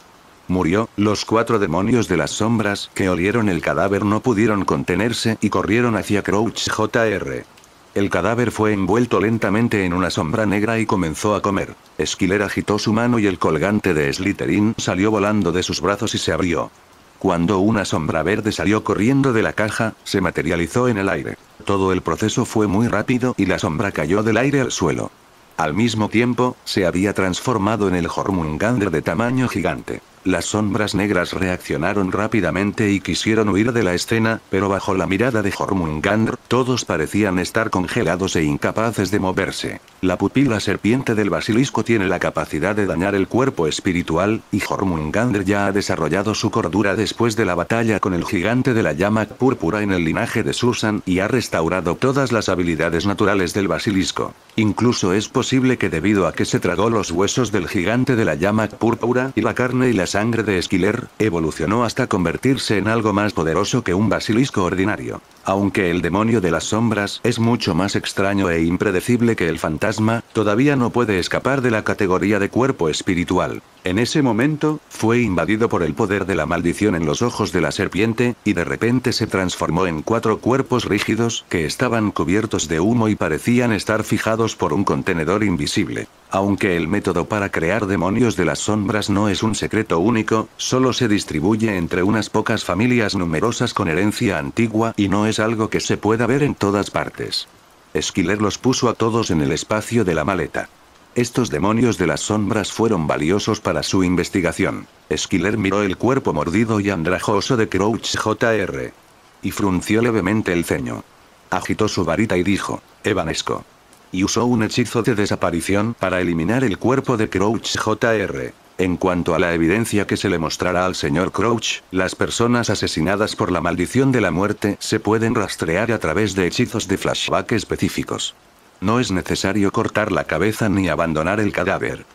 murió, los cuatro demonios de las sombras que olieron el cadáver no pudieron contenerse y corrieron hacia Crouch Jr. El cadáver fue envuelto lentamente en una sombra negra y comenzó a comer. Esquiler agitó su mano y el colgante de Slytherin salió volando de sus brazos y se abrió. Cuando una sombra verde salió corriendo de la caja, se materializó en el aire. Todo el proceso fue muy rápido y la sombra cayó del aire al suelo. Al mismo tiempo, se había transformado en el Jormungandr de tamaño gigante. Las sombras negras reaccionaron rápidamente y quisieron huir de la escena, pero bajo la mirada de Jormungandr, todos parecían estar congelados e incapaces de moverse. La pupila serpiente del basilisco tiene la capacidad de dañar el cuerpo espiritual, y Jormungandr ya ha desarrollado su cordura después de la batalla con el gigante de la llama púrpura en el linaje de Susan y ha restaurado todas las habilidades naturales del basilisco. Incluso es posible que debido a que se tragó los huesos del gigante de la llama púrpura y la carne y la sangre de Esquiler, evolucionó hasta convertirse en algo más poderoso que un basilisco ordinario. Aunque el demonio de las sombras es mucho más extraño e impredecible que el fantasma, todavía no puede escapar de la categoría de cuerpo espiritual. En ese momento, fue invadido por el poder de la maldición en los ojos de la serpiente, y de repente se transformó en cuatro cuerpos rígidos que estaban cubiertos de humo y parecían estar fijados por un contenedor invisible. Aunque el método para crear demonios de las sombras no es un secreto único, solo se distribuye entre unas pocas familias numerosas con herencia antigua y no es algo que se pueda ver en todas partes. Esquiler los puso a todos en el espacio de la maleta. Estos demonios de las sombras fueron valiosos para su investigación. Esquiler miró el cuerpo mordido y andrajoso de Crouch Jr. Y frunció levemente el ceño. Agitó su varita y dijo, Evanesco y usó un hechizo de desaparición para eliminar el cuerpo de Crouch Jr. En cuanto a la evidencia que se le mostrará al señor Crouch, las personas asesinadas por la maldición de la muerte se pueden rastrear a través de hechizos de flashback específicos. No es necesario cortar la cabeza ni abandonar el cadáver.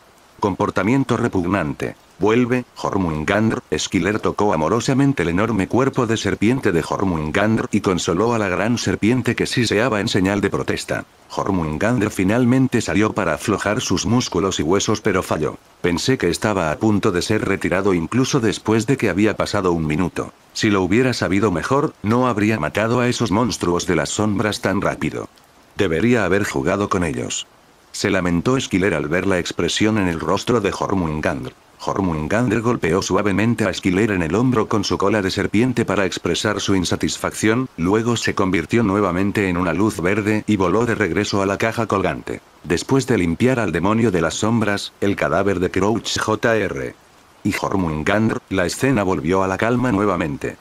Comportamiento repugnante. Vuelve, Jormungandr. Esquiler tocó amorosamente el enorme cuerpo de serpiente de Jormungandr y consoló a la gran serpiente que siseaba en señal de protesta. Jormungandr finalmente salió para aflojar sus músculos y huesos pero falló. Pensé que estaba a punto de ser retirado incluso después de que había pasado un minuto. Si lo hubiera sabido mejor, no habría matado a esos monstruos de las sombras tan rápido. Debería haber jugado con ellos. Se lamentó Esquiler al ver la expresión en el rostro de Jormungandr. Hormungandr golpeó suavemente a Skiller en el hombro con su cola de serpiente para expresar su insatisfacción, luego se convirtió nuevamente en una luz verde y voló de regreso a la caja colgante. Después de limpiar al demonio de las sombras, el cadáver de Crouch Jr. y Hormungandr, la escena volvió a la calma nuevamente.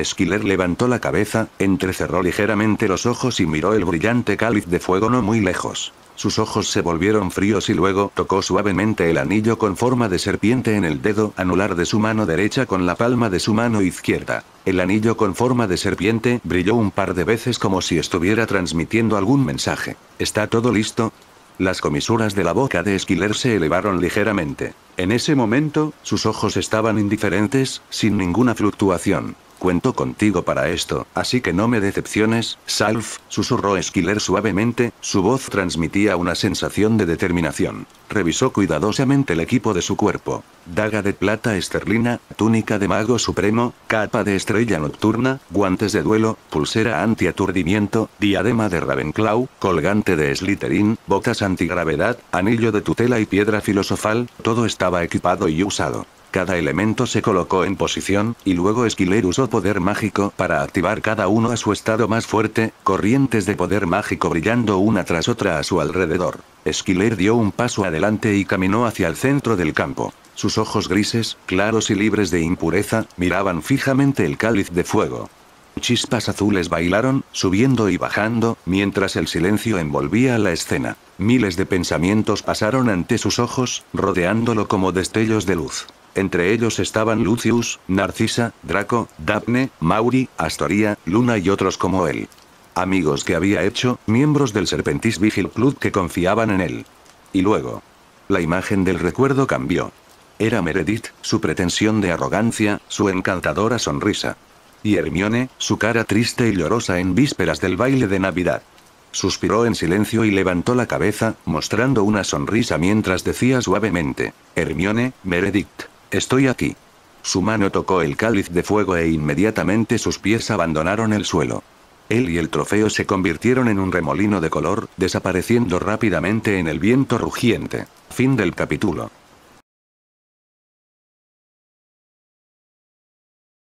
Skiller levantó la cabeza, entrecerró ligeramente los ojos y miró el brillante cáliz de fuego no muy lejos. Sus ojos se volvieron fríos y luego tocó suavemente el anillo con forma de serpiente en el dedo anular de su mano derecha con la palma de su mano izquierda. El anillo con forma de serpiente brilló un par de veces como si estuviera transmitiendo algún mensaje. ¿Está todo listo? Las comisuras de la boca de Esquiler se elevaron ligeramente. En ese momento, sus ojos estaban indiferentes, sin ninguna fluctuación. Cuento contigo para esto, así que no me decepciones, Salf, susurró Esquiler suavemente, su voz transmitía una sensación de determinación. Revisó cuidadosamente el equipo de su cuerpo. Daga de plata esterlina, túnica de mago supremo, capa de estrella nocturna, guantes de duelo, pulsera antiaturdimiento, diadema de Ravenclaw, colgante de Slytherin, botas antigravedad, anillo de tutela y piedra filosofal, todo estaba equipado y usado. Cada elemento se colocó en posición, y luego Esquiler usó poder mágico para activar cada uno a su estado más fuerte, corrientes de poder mágico brillando una tras otra a su alrededor. Esquiler dio un paso adelante y caminó hacia el centro del campo. Sus ojos grises, claros y libres de impureza, miraban fijamente el cáliz de fuego. Chispas azules bailaron, subiendo y bajando, mientras el silencio envolvía la escena. Miles de pensamientos pasaron ante sus ojos, rodeándolo como destellos de luz. Entre ellos estaban Lucius, Narcisa, Draco, Daphne, Mauri, Astoria, Luna y otros como él. Amigos que había hecho, miembros del Serpentis Vigil Club que confiaban en él. Y luego. La imagen del recuerdo cambió. Era Meredith, su pretensión de arrogancia, su encantadora sonrisa. Y Hermione, su cara triste y llorosa en vísperas del baile de Navidad. Suspiró en silencio y levantó la cabeza, mostrando una sonrisa mientras decía suavemente, Hermione, Meredith. Estoy aquí. Su mano tocó el cáliz de fuego e inmediatamente sus pies abandonaron el suelo. Él y el trofeo se convirtieron en un remolino de color, desapareciendo rápidamente en el viento rugiente. Fin del capítulo.